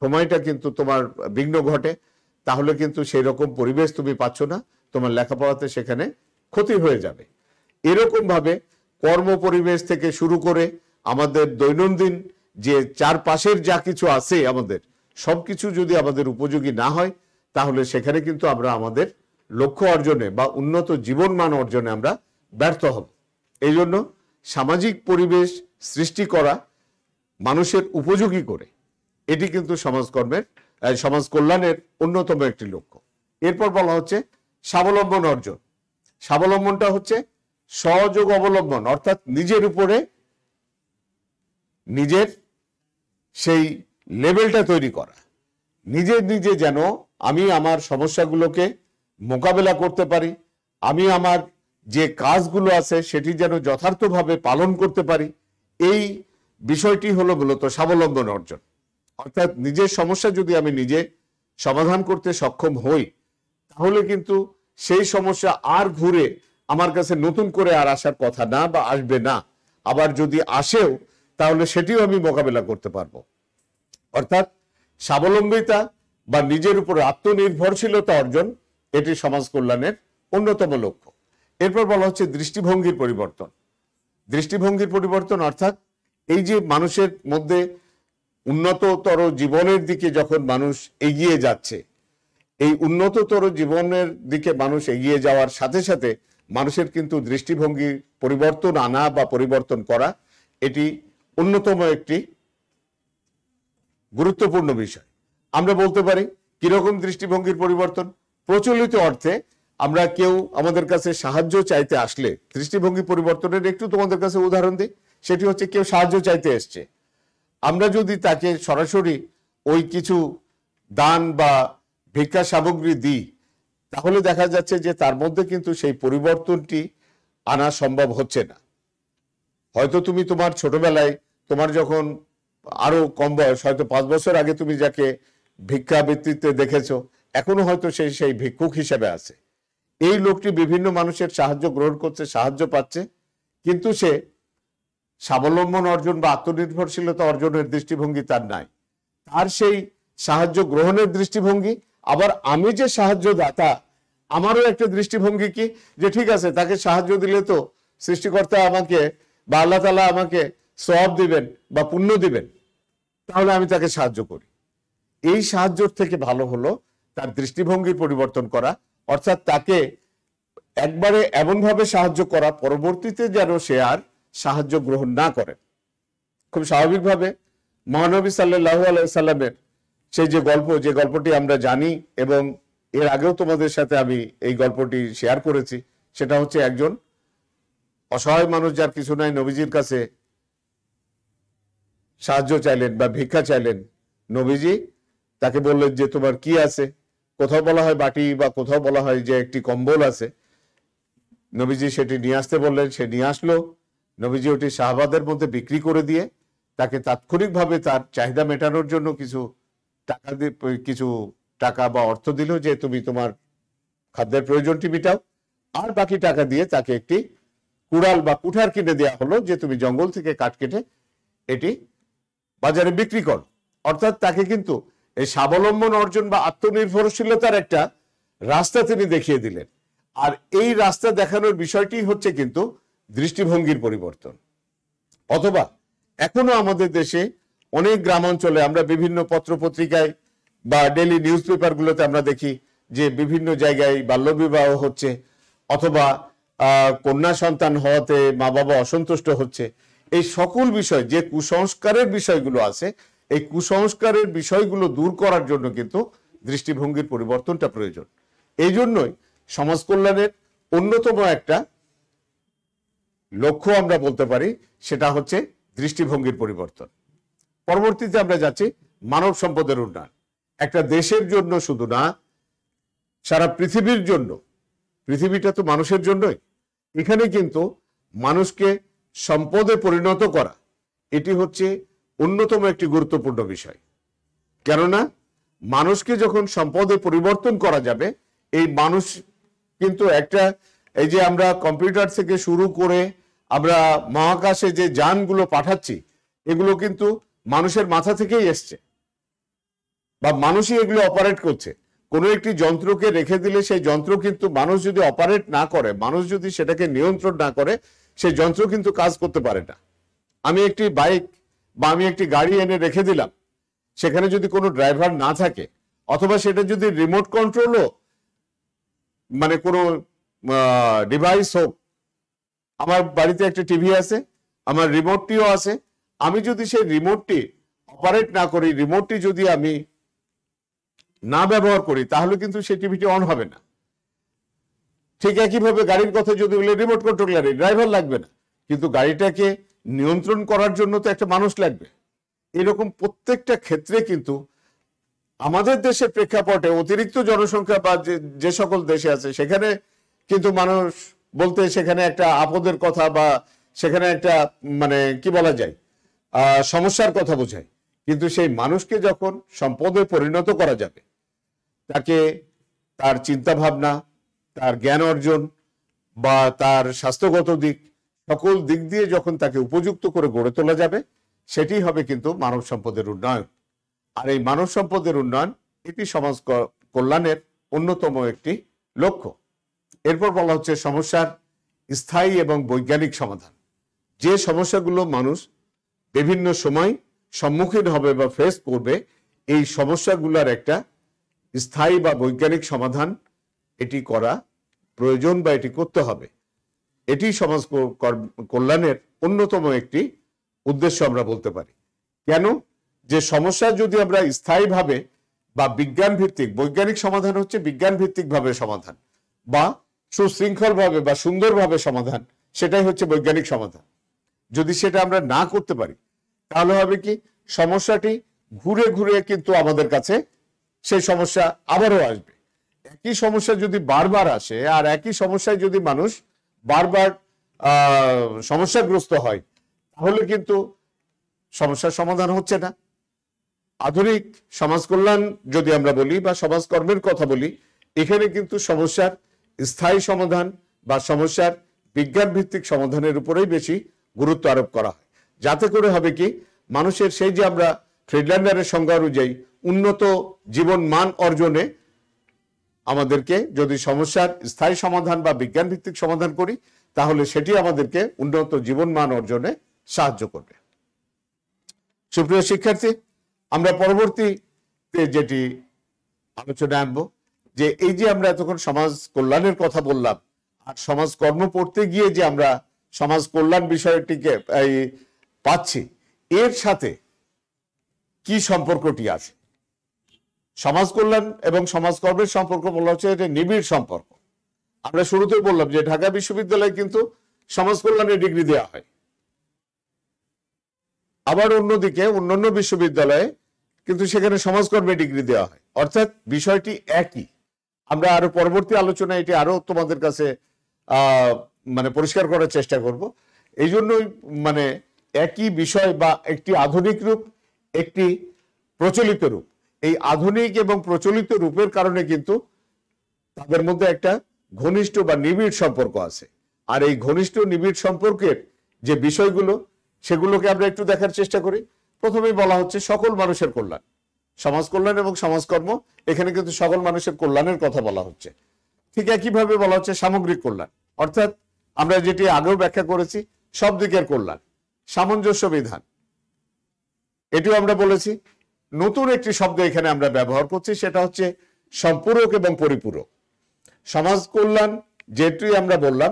সময়টা কিন্তু তোমার বিঘ্ন ঘটে তাহলে কিন্তু সেই রকম পরিবেশ তুমি পাচ্ছ না তোমার লেখাপড়াতে সেখানে ক্ষতি হয়ে যাবে এরকমভাবে কর্ম পরিবেশ থেকে শুরু করে আমাদের দৈনন্দিন যে চারপাশের যা কিছু আছে আমাদের সব কিছু যদি আমাদের উপযোগী না হয় তাহলে সেখানে কিন্তু আমরা আমাদের লক্ষ্য অর্জনে বা উন্নত জীবন মান অর্জনে আমরা ব্যর্থ হব এই জন্য সামাজিক পরিবেশ সৃষ্টি করা মানুষের উপযোগী করে এটি কিন্তু সমাজকর্মের সমাজ কল্যাণের অন্যতম একটি লক্ষ্য এরপর বলা হচ্ছে স্বাবলম্বন অর্জন স্বাবলম্বনটা হচ্ছে সহযোগ অবলম্বন অর্থাৎ নিজের উপরে নিজের সেই লেভেলটা তৈরি করা নিজে নিজে যেন আমি আমার সমস্যাগুলোকে মোকাবেলা করতে পারি আমি আমার যে কাজগুলো আছে সেটি যেন যথার্থভাবে পালন করতে পারি এই বিষয়টি হলো মূলত স্বাবলম্বন অর্জন অর্থাৎ নিজের সমস্যা যদি আমি নিজে সমাধান করতে সক্ষম হই তাহলে কিন্তু সেই সমস্যা আর ঘুরে আমার কাছে নতুন করে আর আসার কথা না বা আসবে না আবার যদি আসেও তাহলে সেটিও আমি মোকাবেলা করতে পারবো অর্থাৎ স্বাবলম্বিতা বা নিজের উপর আত্মনির্ভরশীলতা অর্জন এটি সমাজ কল্যাণের অন্যতম লক্ষ্য এরপর বলা হচ্ছে দৃষ্টিভঙ্গির পরিবর্তন দৃষ্টিভঙ্গির পরিবর্তন অর্থাৎ এই যে মানুষের মধ্যে উন্নততর জীবনের দিকে যখন মানুষ এগিয়ে যাচ্ছে এই উন্নততর জীবনের দিকে মানুষ এগিয়ে যাওয়ার সাথে সাথে মানুষের কিন্তু দৃষ্টিভঙ্গি পরিবর্তন আনা বা পরিবর্তন করা এটি অন্যতম একটি গুরুত্বপূর্ণ বিষয় আমরা বলতে পারি কিরকম দৃষ্টিভঙ্গির পরিবর্তন প্রচলিত অর্থে আমরা কেউ আমাদের কাছে সাহায্য চাইতে আসলে দৃষ্টিভঙ্গি পরিবর্তনের একটু তোমাদের কাছে উদাহরণ দিই সেটি হচ্ছে কেউ সাহায্য চাইতে এসছে আমরা যদি তাকে সরাসরি ওই কিছু দান বা ভিক্ষা সামগ্রী দিই তাহলে দেখা যাচ্ছে যে তার মধ্যে কিন্তু সেই পরিবর্তনটি আনা সম্ভব হচ্ছে না হয়তো তুমি তোমার ছোটবেলায় তোমার যখন আরো কম বয়স হয়তো পাঁচ বছর আগে তুমি যাকে ভিক্ষা বৃত্তিতে দেখেছ এখনো হয়তো সে সেই ভিক্ষুক হিসেবে আছে এই লোকটি বিভিন্ন মানুষের সাহায্য গ্রহণ করছে সাহায্য পাচ্ছে কিন্তু সে স্বাবলম্বন অর্জন বা আত্মনির্ভরশীলতা অর্জনের দৃষ্টিভঙ্গি তার নাই তার সেই সাহায্য গ্রহণের দৃষ্টিভঙ্গি আবার আমি যে সাহায্য দাতা আমারও একটা দৃষ্টিভঙ্গি কি যে ঠিক আছে তাকে সাহায্য দিলে তো সৃষ্টিকর্তা আমাকে বা আল্লাহ তালা আমাকে সব দিবেন বা পুণ্য দিবেন তাহলে আমি তাকে সাহায্য করি এই সাহায্যর থেকে ভালো হলো তার দৃষ্টিভঙ্গি পরিবর্তন করা অর্থাৎ তাকে একবারে এমনভাবে সাহায্য করা পরবর্তীতে যেন সে আর সাহায্য গ্রহণ না করেন খুব স্বাভাবিকভাবে মহানবী সাল্লাহ আলাইসাল্লামের সেই যে গল্প যে গল্পটি আমরা জানি এবং এর আগেও তোমাদের সাথে আমি এই গল্পটি শেয়ার করেছি সেটা হচ্ছে একজন অসহায় মানুষ যার কিছু নাই নবীজির কাছে সাহায্য চাইলেন বা ভিক্ষা চাইলেন নবীজি তাকে বললেন যে তোমার কি আছে কোথাও বলা হয় বাটি বা কোথাও বলা হয় যে একটি কম্বল আছে নবীজি সেটি নিয়ে আসতে বললেন সে নিয়ে আসলো নবীজি ওটি শাহবাদের মধ্যে বিক্রি করে দিয়ে তাকে তাৎক্ষণিকভাবে তার চাহিদা মেটানোর জন্য কিছু টাকা কিছু টাকা বা অর্থ দিল যে তুমি তোমার খাদ্যের প্রয়োজনটি মেটাও আর বাকি টাকা দিয়ে তাকে একটি কুড়াল বা কুঠার কিনে দেওয়া হলো যে তুমি জঙ্গল থেকে কাঠ কেটে এটি বাজারে বিক্রি করো অর্থাৎ তাকে কিন্তু এই স্বাবলম্বন অর্জন বা আত্মনির্ভরশীলতার একটা রাস্তা তিনি দেখিয়ে দিলেন আর এই রাস্তা দেখানোর বিষয়টি হচ্ছে কিন্তু দৃষ্টিভঙ্গির পরিবর্তন অথবা এখনো আমাদের দেশে অনেক গ্রামাঞ্চলে আমরা বিভিন্ন পত্র পত্রিকায় বা ডেলি নিউজ পেপারগুলোতে আমরা দেখি যে বিভিন্ন জায়গায় বাল্যবিবাহ হচ্ছে অথবা কন্যা সন্তান হওয়াতে মা বাবা অসন্তুষ্ট হচ্ছে এই সকল বিষয় যে কুসংস্কারের বিষয়গুলো আছে এই কুসংস্কারের বিষয়গুলো দূর করার জন্য কিন্তু দৃষ্টিভঙ্গির পরিবর্তনটা প্রয়োজন এই জন্যই সমাজ কল্যাণের অন্যতম একটা লক্ষ্য আমরা বলতে পারি সেটা হচ্ছে দৃষ্টিভঙ্গির পরিবর্তন পরবর্তীতে আমরা যাচ্ছি মানব সম্পদের উন্নয়ন একটা দেশের জন্য শুধু না সারা পৃথিবীর জন্য পৃথিবীটা তো মানুষের জন্যই এখানে কিন্তু মানুষকে সম্পদে পরিণত করা এটি হচ্ছে অন্যতম একটি গুরুত্বপূর্ণ বিষয় কেননা মানুষকে যখন সম্পদে পরিবর্তন করা যাবে এই মানুষ কিন্তু একটা এই যে আমরা কম্পিউটার থেকে শুরু করে আমরা মহাকাশে যে যানগুলো পাঠাচ্ছি এগুলো কিন্তু মানুষের মাথা থেকেই এসছে বা মানুষই এগুলো অপারেট করছে কোনো একটি যন্ত্রকে রেখে দিলে সেই যন্ত্র কিন্তু মানুষ যদি অপারেট না করে মানুষ যদি সেটাকে নিয়ন্ত্রণ না করে সেই যন্ত্র কিন্তু কাজ করতে পারে না আমি একটি বাইক বা আমি একটি গাড়ি এনে রেখে দিলাম সেখানে যদি কোনো ড্রাইভার না থাকে অথবা সেটা যদি রিমোট কন্ট্রোলও মানে কোনো ডিভাইস হোক আমার বাড়িতে একটা টিভি আছে আমার রিমোটটিও আছে আমি যদি সেই রিমোটটি অপারেট না করি রিমোটটি যদি আমি না ব্যবহার করি তাহলে কিন্তু সেই টিভিটি অন হবে না ঠিক একইভাবে গাড়ির কথা যদি বলে রিমোট গাড়ি ড্রাইভার লাগবে না কিন্তু গাড়িটাকে নিয়ন্ত্রণ করার জন্য তো একটা মানুষ লাগবে এরকম প্রত্যেকটা ক্ষেত্রে কিন্তু আমাদের দেশের প্রেক্ষাপটে অতিরিক্ত জনসংখ্যা বা যে সকল দেশে আছে সেখানে কিন্তু মানুষ বলতে সেখানে একটা আপদের কথা বা সেখানে একটা মানে কি বলা যায় সমস্যার কথা বোঝায় কিন্তু সেই মানুষকে যখন সম্পদে পরিণত করা যাবে তাকে তার চিন্তা ভাবনা তার জ্ঞান অর্জন বা তার স্বাস্থ্যগত দিক সকল দিক দিয়ে যখন তাকে উপযুক্ত করে গড়ে তোলা যাবে সেটি হবে কিন্তু মানব সম্পদের উন্নয়ন আর এই মানব সম্পদের উন্নয়ন এটি সমাজ কল্যাণের অন্যতম একটি লক্ষ্য এরপর বলা হচ্ছে সমস্যার স্থায়ী এবং বৈজ্ঞানিক সমাধান যে সমস্যাগুলো মানুষ বিভিন্ন সময় সম্মুখীন হবে বা ফেস করবে এই সমস্যাগুলোর একটা স্থায়ী বা বৈজ্ঞানিক সমাধান এটি করা প্রয়োজন বা এটি করতে হবে এটি সমাজ কল্যাণের অন্যতম একটি উদ্দেশ্য আমরা বলতে পারি কেন যে সমস্যা যদি আমরা স্থায়ীভাবে বা বিজ্ঞান ভিত্তিক বৈজ্ঞানিক সমাধান হচ্ছে বিজ্ঞান ভিত্তিকভাবে সমাধান বা সুশৃঙ্খলভাবে বা সুন্দরভাবে সমাধান সেটাই হচ্ছে বৈজ্ঞানিক সমাধান যদি সেটা আমরা না করতে পারি তাহলে হবে কি সমস্যাটি ঘুরে ঘুরে কিন্তু আমাদের কাছে সেই সমস্যা আবারও আসবে একই সমস্যা যদি বারবার আসে আর একই সমস্যায় যদি মানুষ বারবার সমস্যাগ্রস্ত হয় তাহলে কিন্তু সমস্যার সমাধান হচ্ছে না আধুনিক সমাজ কল্যাণ যদি আমরা বলি বা সমাজকর্মের কথা বলি এখানে কিন্তু সমস্যার স্থায়ী সমাধান বা সমস্যার বিজ্ঞান ভিত্তিক সমাধানের উপরেই বেশি গুরুত্ব আরোপ করা হয় যাতে করে হবে কি মানুষের সেই যে আমরা ফ্রিডল্যান্ডারের সংজ্ঞা অনুযায়ী উন্নত জীবন মান অর্জনে আমাদেরকে যদি সমস্যার স্থায়ী সমাধান বা বিজ্ঞান ভিত্তিক সমাধান করি তাহলে সেটি আমাদেরকে উন্নত জীবন মান অর্জনে সাহায্য করবে সুপ্রিয় শিক্ষার্থী আমরা পরবর্তীতে যেটি আলোচনা আনবো যে এই যে আমরা এতক্ষণ সমাজ কল্যাণের কথা বললাম আর সমাজ কর্ম পড়তে গিয়ে যে আমরা সমাজ কল্যাণ বিষয়টিকে পাচ্ছি এর সাথে কি সম্পর্কটি আছে সমাজ কল্যাণ এবং সমাজকর্মের সম্পর্ক বলা হচ্ছে এটা নিবিড় সম্পর্ক আমরা শুরুতেই বললাম যে ঢাকা বিশ্ববিদ্যালয়ে কিন্তু সমাজ কল্যাণের ডিগ্রি দেওয়া হয় আবার অন্যদিকে অন্যান্য বিশ্ববিদ্যালয়ে কিন্তু সেখানে সমাজকর্মে ডিগ্রি দেওয়া হয় অর্থাৎ বিষয়টি একই আমরা আরো পরবর্তী আলোচনা এটি আরো তোমাদের কাছে মানে পরিষ্কার করার চেষ্টা করব এই জন্যই মানে একই বিষয় বা একটি আধুনিক রূপ একটি প্রচলিত রূপ এই আধুনিক এবং প্রচলিত রূপের কারণে কিন্তু তাদের মধ্যে একটা ঘনিষ্ঠ বা নিবিড় সম্পর্ক আছে আর এই ঘনিষ্ঠ নিবিড় সম্পর্কের যে বিষয়গুলো সেগুলোকে আমরা একটু দেখার চেষ্টা করি প্রথমেই বলা হচ্ছে সকল মানুষের কল্যাণ সমাজ কল্যাণ এবং সমাজকর্ম এখানে কিন্তু সকল মানুষের কল্যাণের কথা বলা হচ্ছে ঠিক একইভাবে বলা হচ্ছে সামগ্রিক কল্যাণ অর্থাৎ আমরা যেটি আগেও ব্যাখ্যা করেছি সব দিকের কল্যাণ সামঞ্জস্য বিধান এটিও আমরা বলেছি নতুন একটি শব্দ এখানে আমরা ব্যবহার করছি সেটা হচ্ছে সম্পূরক এবং পরিপূরক সমাজ কল্যাণ যেটি আমরা বললাম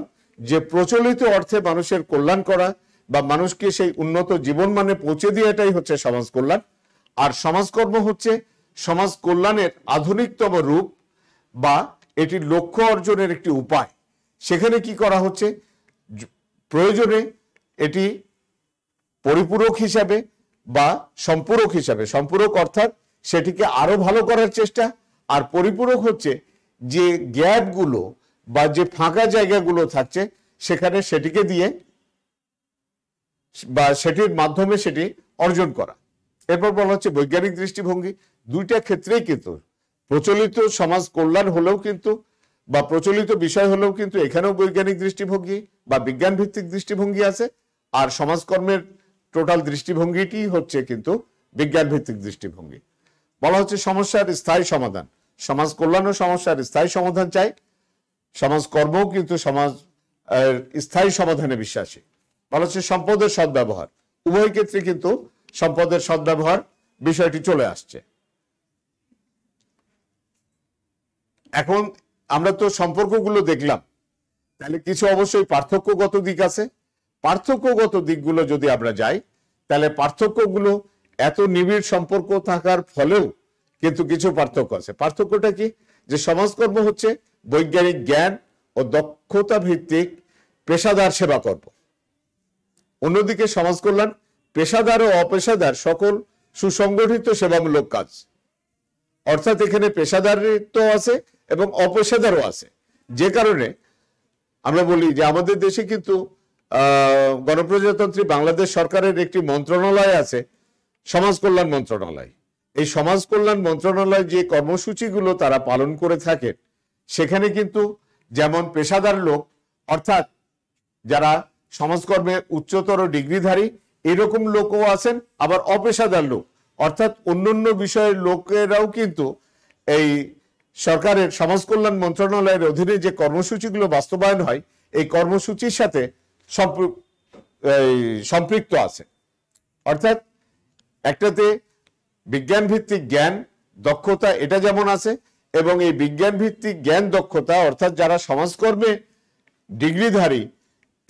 যে প্রচলিত অর্থে মানুষের কল্যাণ করা বা মানুষকে সেই উন্নত জীবন মানে পৌঁছে দিয়ে এটাই হচ্ছে সমাজ কল্যাণ আর সমাজকর্ম হচ্ছে সমাজ কল্যাণের আধুনিকতম রূপ বা এটির লক্ষ্য অর্জনের একটি উপায় সেখানে কি করা হচ্ছে প্রয়োজনে এটি পরিপূরক হিসাবে বা সম্পূরক হিসাবে সম্পূরক অর্থাৎ সেটিকে আরো ভালো করার চেষ্টা আর পরিপূরক হচ্ছে যে গ্যাপগুলো বা যে ফাঁকা জায়গাগুলো থাকছে সেখানে সেটিকে দিয়ে বা সেটির মাধ্যমে সেটি অর্জন করা এরপর বলা হচ্ছে বৈজ্ঞানিক দৃষ্টিভঙ্গি দুইটা ক্ষেত্রেই কিন্তু প্রচলিত সমাজ কল্যাণ হলেও কিন্তু বা প্রচলিত বিষয় হলেও কিন্তু এখানেও বৈজ্ঞানিক দৃষ্টিভঙ্গি বা বিজ্ঞান ভিত্তিক দৃষ্টিভঙ্গি আছে আর সমাজকর্মের টোটাল দৃষ্টিভঙ্গিটি হচ্ছে কিন্তু বিজ্ঞান ভিত্তিক দৃষ্টিভঙ্গি বলা হচ্ছে সমস্যার স্থায়ী সমাধান সমাজ কল্যাণ ও সমস্যার স্থায়ী সমাধান চাই সমাজকর্মও কিন্তু সমাজ স্থায়ী সমাধানে বিশ্বাসী বলা হচ্ছে সম্পদের সদ্ব্যবহার উভয় ক্ষেত্রে কিন্তু সম্পদের সদ্ব্যবহার বিষয়টি চলে আসছে এখন আমরা তো সম্পর্কগুলো দেখলাম তাহলে কিছু অবশ্যই পার্থক্যগত দিক আছে পার্থক্যগত দিকগুলো যদি আমরা যাই তাহলে পার্থক্যগুলো এত নিবিড় সম্পর্ক থাকার ফলেও কিন্তু কিছু পার্থক্য আছে পার্থক্যটা কি যে সমাজকর্ম হচ্ছে বৈজ্ঞানিক জ্ঞান ও দক্ষতা ভিত্তিক পেশাদার সেবা কর্ম অন্যদিকে সমাজ কল্যাণ পেশাদার ও অপেশাদার সকল সুসংগঠিত সেবামূলক কাজ অর্থাৎ এখানে পেশাদারিত্ব আছে এবং অপেশাদারও আছে যে কারণে আমরা বলি যে আমাদের দেশে কিন্তু গণপ্রজাতন্ত্রী বাংলাদেশ সরকারের একটি মন্ত্রণালয় আছে সমাজ কল্যাণ মন্ত্রণালয় এই সমাজ কল্যাণ মন্ত্রণালয় যে কর্মসূচিগুলো তারা পালন করে থাকেন সেখানে কিন্তু যেমন পেশাদার লোক অর্থাৎ যারা সমাজকর্মে উচ্চতর ডিগ্রিধারী এরকম লোকও আছেন আবার অপেশাদার লোক অর্থাৎ অন্যান্য বিষয়ের লোকেরাও কিন্তু এই সরকারের সমাজ কল্যাণ মন্ত্রণালয়ের অধীনে যে কর্মসূচিগুলো বাস্তবায়ন হয় এই কর্মসূচির সাথে সম্পৃক্ত আছে অর্থাৎ একটাতে বিজ্ঞান ভিত্তিক জ্ঞান দক্ষতা এটা যেমন আছে এবং এই বিজ্ঞান ভিত্তিক জ্ঞান দক্ষতা অর্থাৎ যারা সমাজকর্মে ডিগ্রিধারী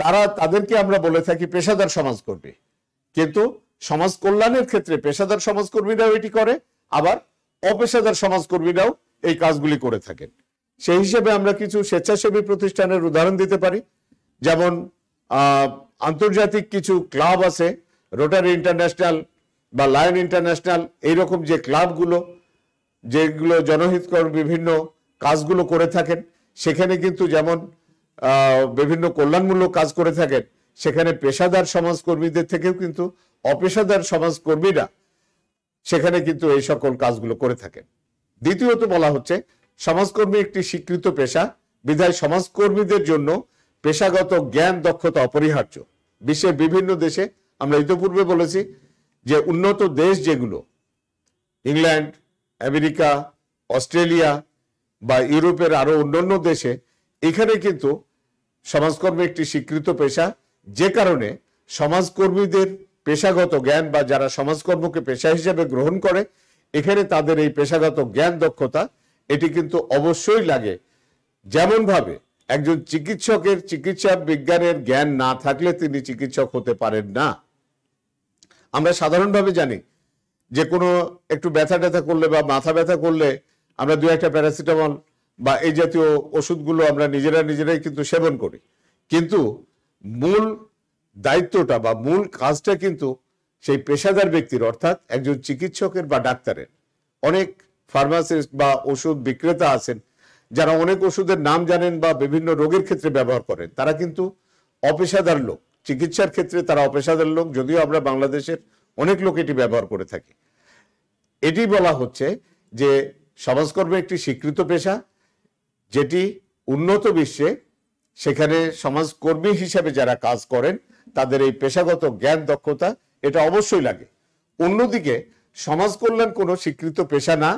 তারা তাদেরকে আমরা বলে থাকি পেশাদার সমাজকর্মী কিন্তু সমাজ কল্যাণের ক্ষেত্রে পেশাদার সমাজকর্মীরাও এটি করে আবার অপেশাদার সমাজকর্মীরাও এই কাজগুলি করে থাকেন সেই হিসেবে আমরা কিছু স্বেচ্ছাসেবী প্রতিষ্ঠানের উদাহরণ দিতে পারি যেমন আন্তর্জাতিক কিছু ক্লাব আছে রোটারি ইন্টারন্যাশনাল বা লায়ন ইন্টারন্যাশনাল এইরকম যে ক্লাবগুলো যেগুলো জনহিতকর বিভিন্ন কাজগুলো করে থাকেন সেখানে কিন্তু যেমন বিভিন্ন কল্যাণমূলক কাজ করে থাকেন সেখানে পেশাদার সমাজকর্মীদের থেকেও কিন্তু অপেশাদার সমাজকর্মীরা সেখানে কিন্তু এই সকল কাজগুলো করে থাকেন দ্বিতীয়ত বলা হচ্ছে সমাজকর্মী একটি স্বীকৃত পেশা বিধায় সমাজকর্মীদের জন্য পেশাগত জ্ঞান দক্ষতা অপরিহার্য বিশ্বের বিভিন্ন দেশে আমরা ইতিপূর্বে বলেছি যে উন্নত দেশ যেগুলো ইংল্যান্ড আমেরিকা অস্ট্রেলিয়া বা ইউরোপের আরও অন্যান্য দেশে এখানে কিন্তু সমাজকর্মী একটি স্বীকৃত পেশা যে কারণে সমাজকর্মীদের পেশাগত জ্ঞান বা যারা সমাজকর্মকে পেশা হিসেবে গ্রহণ করে এখানে তাদের এই পেশাগত জ্ঞান দক্ষতা এটি কিন্তু অবশ্যই লাগে যেমনভাবে একজন চিকিৎসকের চিকিৎসা বিজ্ঞানের জ্ঞান না থাকলে তিনি চিকিৎসক হতে পারেন না আমরা সাধারণভাবে জানি যে কোনো একটু ব্যথা ট্যাথা করলে বা মাথা ব্যথা করলে আমরা দু একটা প্যারাসিটামল বা এই জাতীয় ওষুধগুলো আমরা নিজেরা নিজেরাই কিন্তু সেবন করি কিন্তু মূল দায়িত্বটা বা মূল কাজটা কিন্তু সেই পেশাদার ব্যক্তির অর্থাৎ একজন চিকিৎসকের বা ডাক্তারের অনেক ফার্মাসিস্ট বা ওষুধ বিক্রেতা আছেন যারা অনেক ওষুধের নাম জানেন বা বিভিন্ন রোগের ক্ষেত্রে ব্যবহার করেন তারা কিন্তু অপেশাদার লোক চিকিৎসার ক্ষেত্রে তারা অপেশাদার লোক যদিও আমরা বাংলাদেশের অনেক লোক এটি ব্যবহার করে থাকি এটি বলা হচ্ছে যে সমাজকর্ম একটি স্বীকৃত পেশা যেটি উন্নত বিশ্বে সেখানে সমাজকর্মী হিসেবে যারা কাজ করেন তাদের এই পেশাগত জ্ঞান দক্ষতা এটা অবশ্যই লাগে অন্যদিকে সমাজ কল্যাণ কোনো স্বীকৃত পেশা না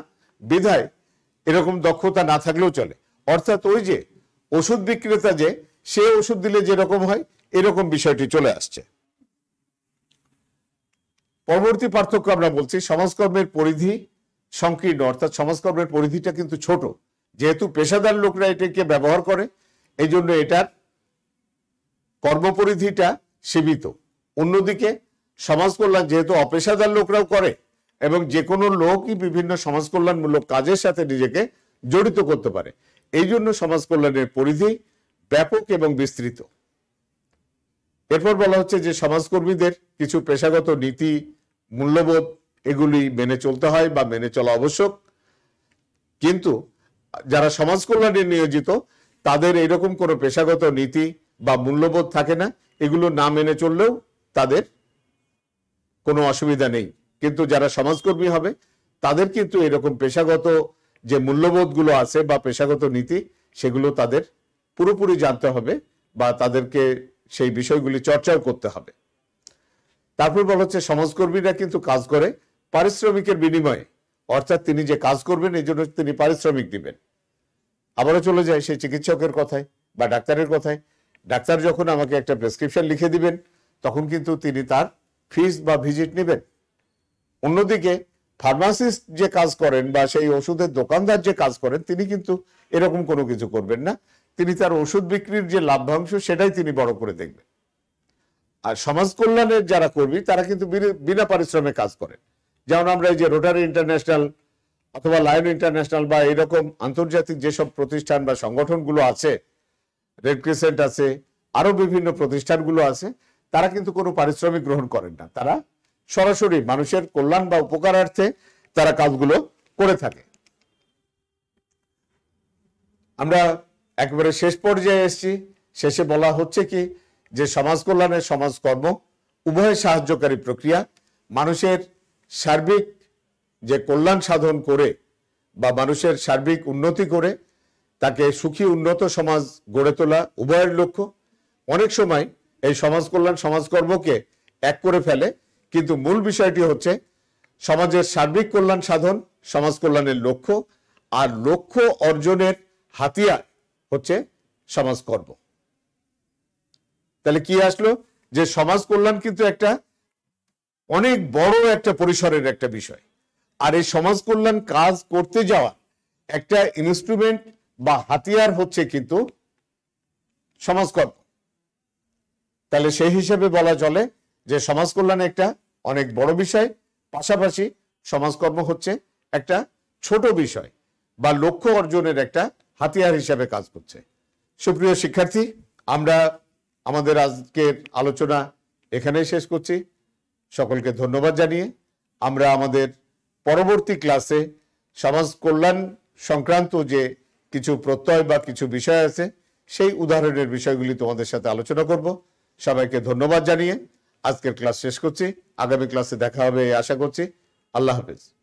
বিধায় এরকম দক্ষতা না থাকলেও চলে অর্থাৎ ওই যে ওষুধ বিক্রেতা যে সে ওষুধ দিলে যেরকম হয় এরকম বিষয়টি চলে আসছে পরবর্তী পার্থক্য আমরা বলছি সমাজকর্মের পরিধি সংকীর্ণ অর্থাৎ সমাজকর্মের পরিধিটা কিন্তু ছোট যেহেতু পেশাদার লোকরা এটাকে ব্যবহার করে এই জন্য এটার কর্মপরিধিটা সীমিত অন্যদিকে সমাজ কল্যাণ যেহেতু অপেশাদার লোকরাও করে এবং যে কোনো লোকই বিভিন্ন সমাজ কল্যাণমূলক কাজের সাথে নিজেকে জড়িত করতে পারে এই জন্য সমাজ কল্যাণের পরিধি ব্যাপক এবং বিস্তৃত এরপর বলা হচ্ছে যে সমাজকর্মীদের কিছু পেশাগত নীতি মূল্যবোধ এগুলি মেনে চলতে হয় বা মেনে চলা আবশ্যক কিন্তু যারা সমাজ কল্যাণে নিয়োজিত তাদের এরকম কোনো পেশাগত নীতি বা মূল্যবোধ থাকে না এগুলো না মেনে চললেও তাদের কোনো অসুবিধা নেই কিন্তু যারা সমাজকর্মী হবে তাদের কিন্তু এরকম পেশাগত যে মূল্যবোধগুলো আছে বা পেশাগত নীতি সেগুলো তাদের পুরোপুরি জানতে হবে বা তাদেরকে সেই বিষয়গুলি চর্চাও করতে হবে তারপর বলা হচ্ছে সমাজকর্মীরা কিন্তু কাজ করে পারিশ্রমিকের বিনিময়ে অর্থাৎ তিনি যে কাজ করবেন এই জন্য তিনি পারিশ্রমিক দিবেন আবারও চলে যায় সেই চিকিৎসকের কথায় বা ডাক্তারের কথায় ডাক্তার যখন আমাকে একটা প্রেসক্রিপশন লিখে দিবেন তখন কিন্তু তিনি তার ফিস বা ভিজিট নেবেন অন্যদিকে ফার্মাসিস্ট যে কাজ করেন বা সেই ওষুধের দোকানদার যে কাজ করেন তিনি কিন্তু এরকম কোনো কিছু করবেন না তিনি তার ওষুধ বিক্রির যে লাভ্যাংশ সেটাই তিনি বড় করে দেখবেন আর সমাজ কল্যাণের যারা কর্মী তারা কিন্তু বিনা পারিশ্রমে কাজ করেন যেমন আমরা এই যে রোটারি ইন্টারন্যাশনাল অথবা লাইন ইন্টারন্যাশনাল বা এরকম আন্তর্জাতিক যেসব প্রতিষ্ঠান বা সংগঠনগুলো আছে রেড ক্রিসেন্ট আছে আরও বিভিন্ন প্রতিষ্ঠানগুলো আছে তারা কিন্তু কোনো পারিশ্রমিক গ্রহণ করেন না তারা সরাসরি মানুষের কল্যাণ বা উপকারার্থে তারা কাজগুলো করে থাকে আমরা একবারে শেষ পর্যায়ে এসেছি শেষে বলা হচ্ছে কি যে সমাজ কল্যাণের সমাজকর্ম উভয় সাহায্যকারী প্রক্রিয়া মানুষের সার্বিক যে কল্যাণ সাধন করে বা মানুষের সার্বিক উন্নতি করে তাকে সুখী উন্নত সমাজ গড়ে তোলা উভয়ের লক্ষ্য অনেক সময় এই সমাজ কল্যাণ সমাজকর্মকে এক করে ফেলে কিন্তু মূল বিষয়টি হচ্ছে সমাজের সার্বিক কল্যাণ সাধন সমাজ কল্যাণের লক্ষ্য আর লক্ষ্য অর্জনের হাতিয়ার হচ্ছে সমাজকর্ম তাহলে কি আসলো যে সমাজ কল্যাণ কিন্তু একটা অনেক বড় একটা পরিসরের একটা বিষয় আর এই সমাজ কল্যাণ কাজ করতে যাওয়া একটা ইনস্ট্রুমেন্ট বা হাতিয়ার হচ্ছে কিন্তু সমাজকর্ম তাহলে সেই হিসেবে বলা চলে যে সমাজ কল্যাণ একটা অনেক বড় বিষয় পাশাপাশি সমাজকর্ম হচ্ছে একটা ছোট বিষয় বা লক্ষ্য অর্জনের একটা হাতিয়ার হিসাবে কাজ করছে সুপ্রিয় শিক্ষার্থী আমরা আমাদের আজকের আলোচনা এখানেই শেষ করছি সকলকে ধন্যবাদ জানিয়ে আমরা আমাদের পরবর্তী ক্লাসে সমাজ কল্যাণ সংক্রান্ত যে কিছু প্রত্যয় বা কিছু বিষয় আছে সেই উদাহরণের বিষয়গুলি তোমাদের সাথে আলোচনা করব সবাইকে ধন্যবাদ জানিয়ে আজকের ক্লাস শেষ করছি আগামী ক্লাসে দেখা হবে আশা করছি আল্লাহ হাফেজ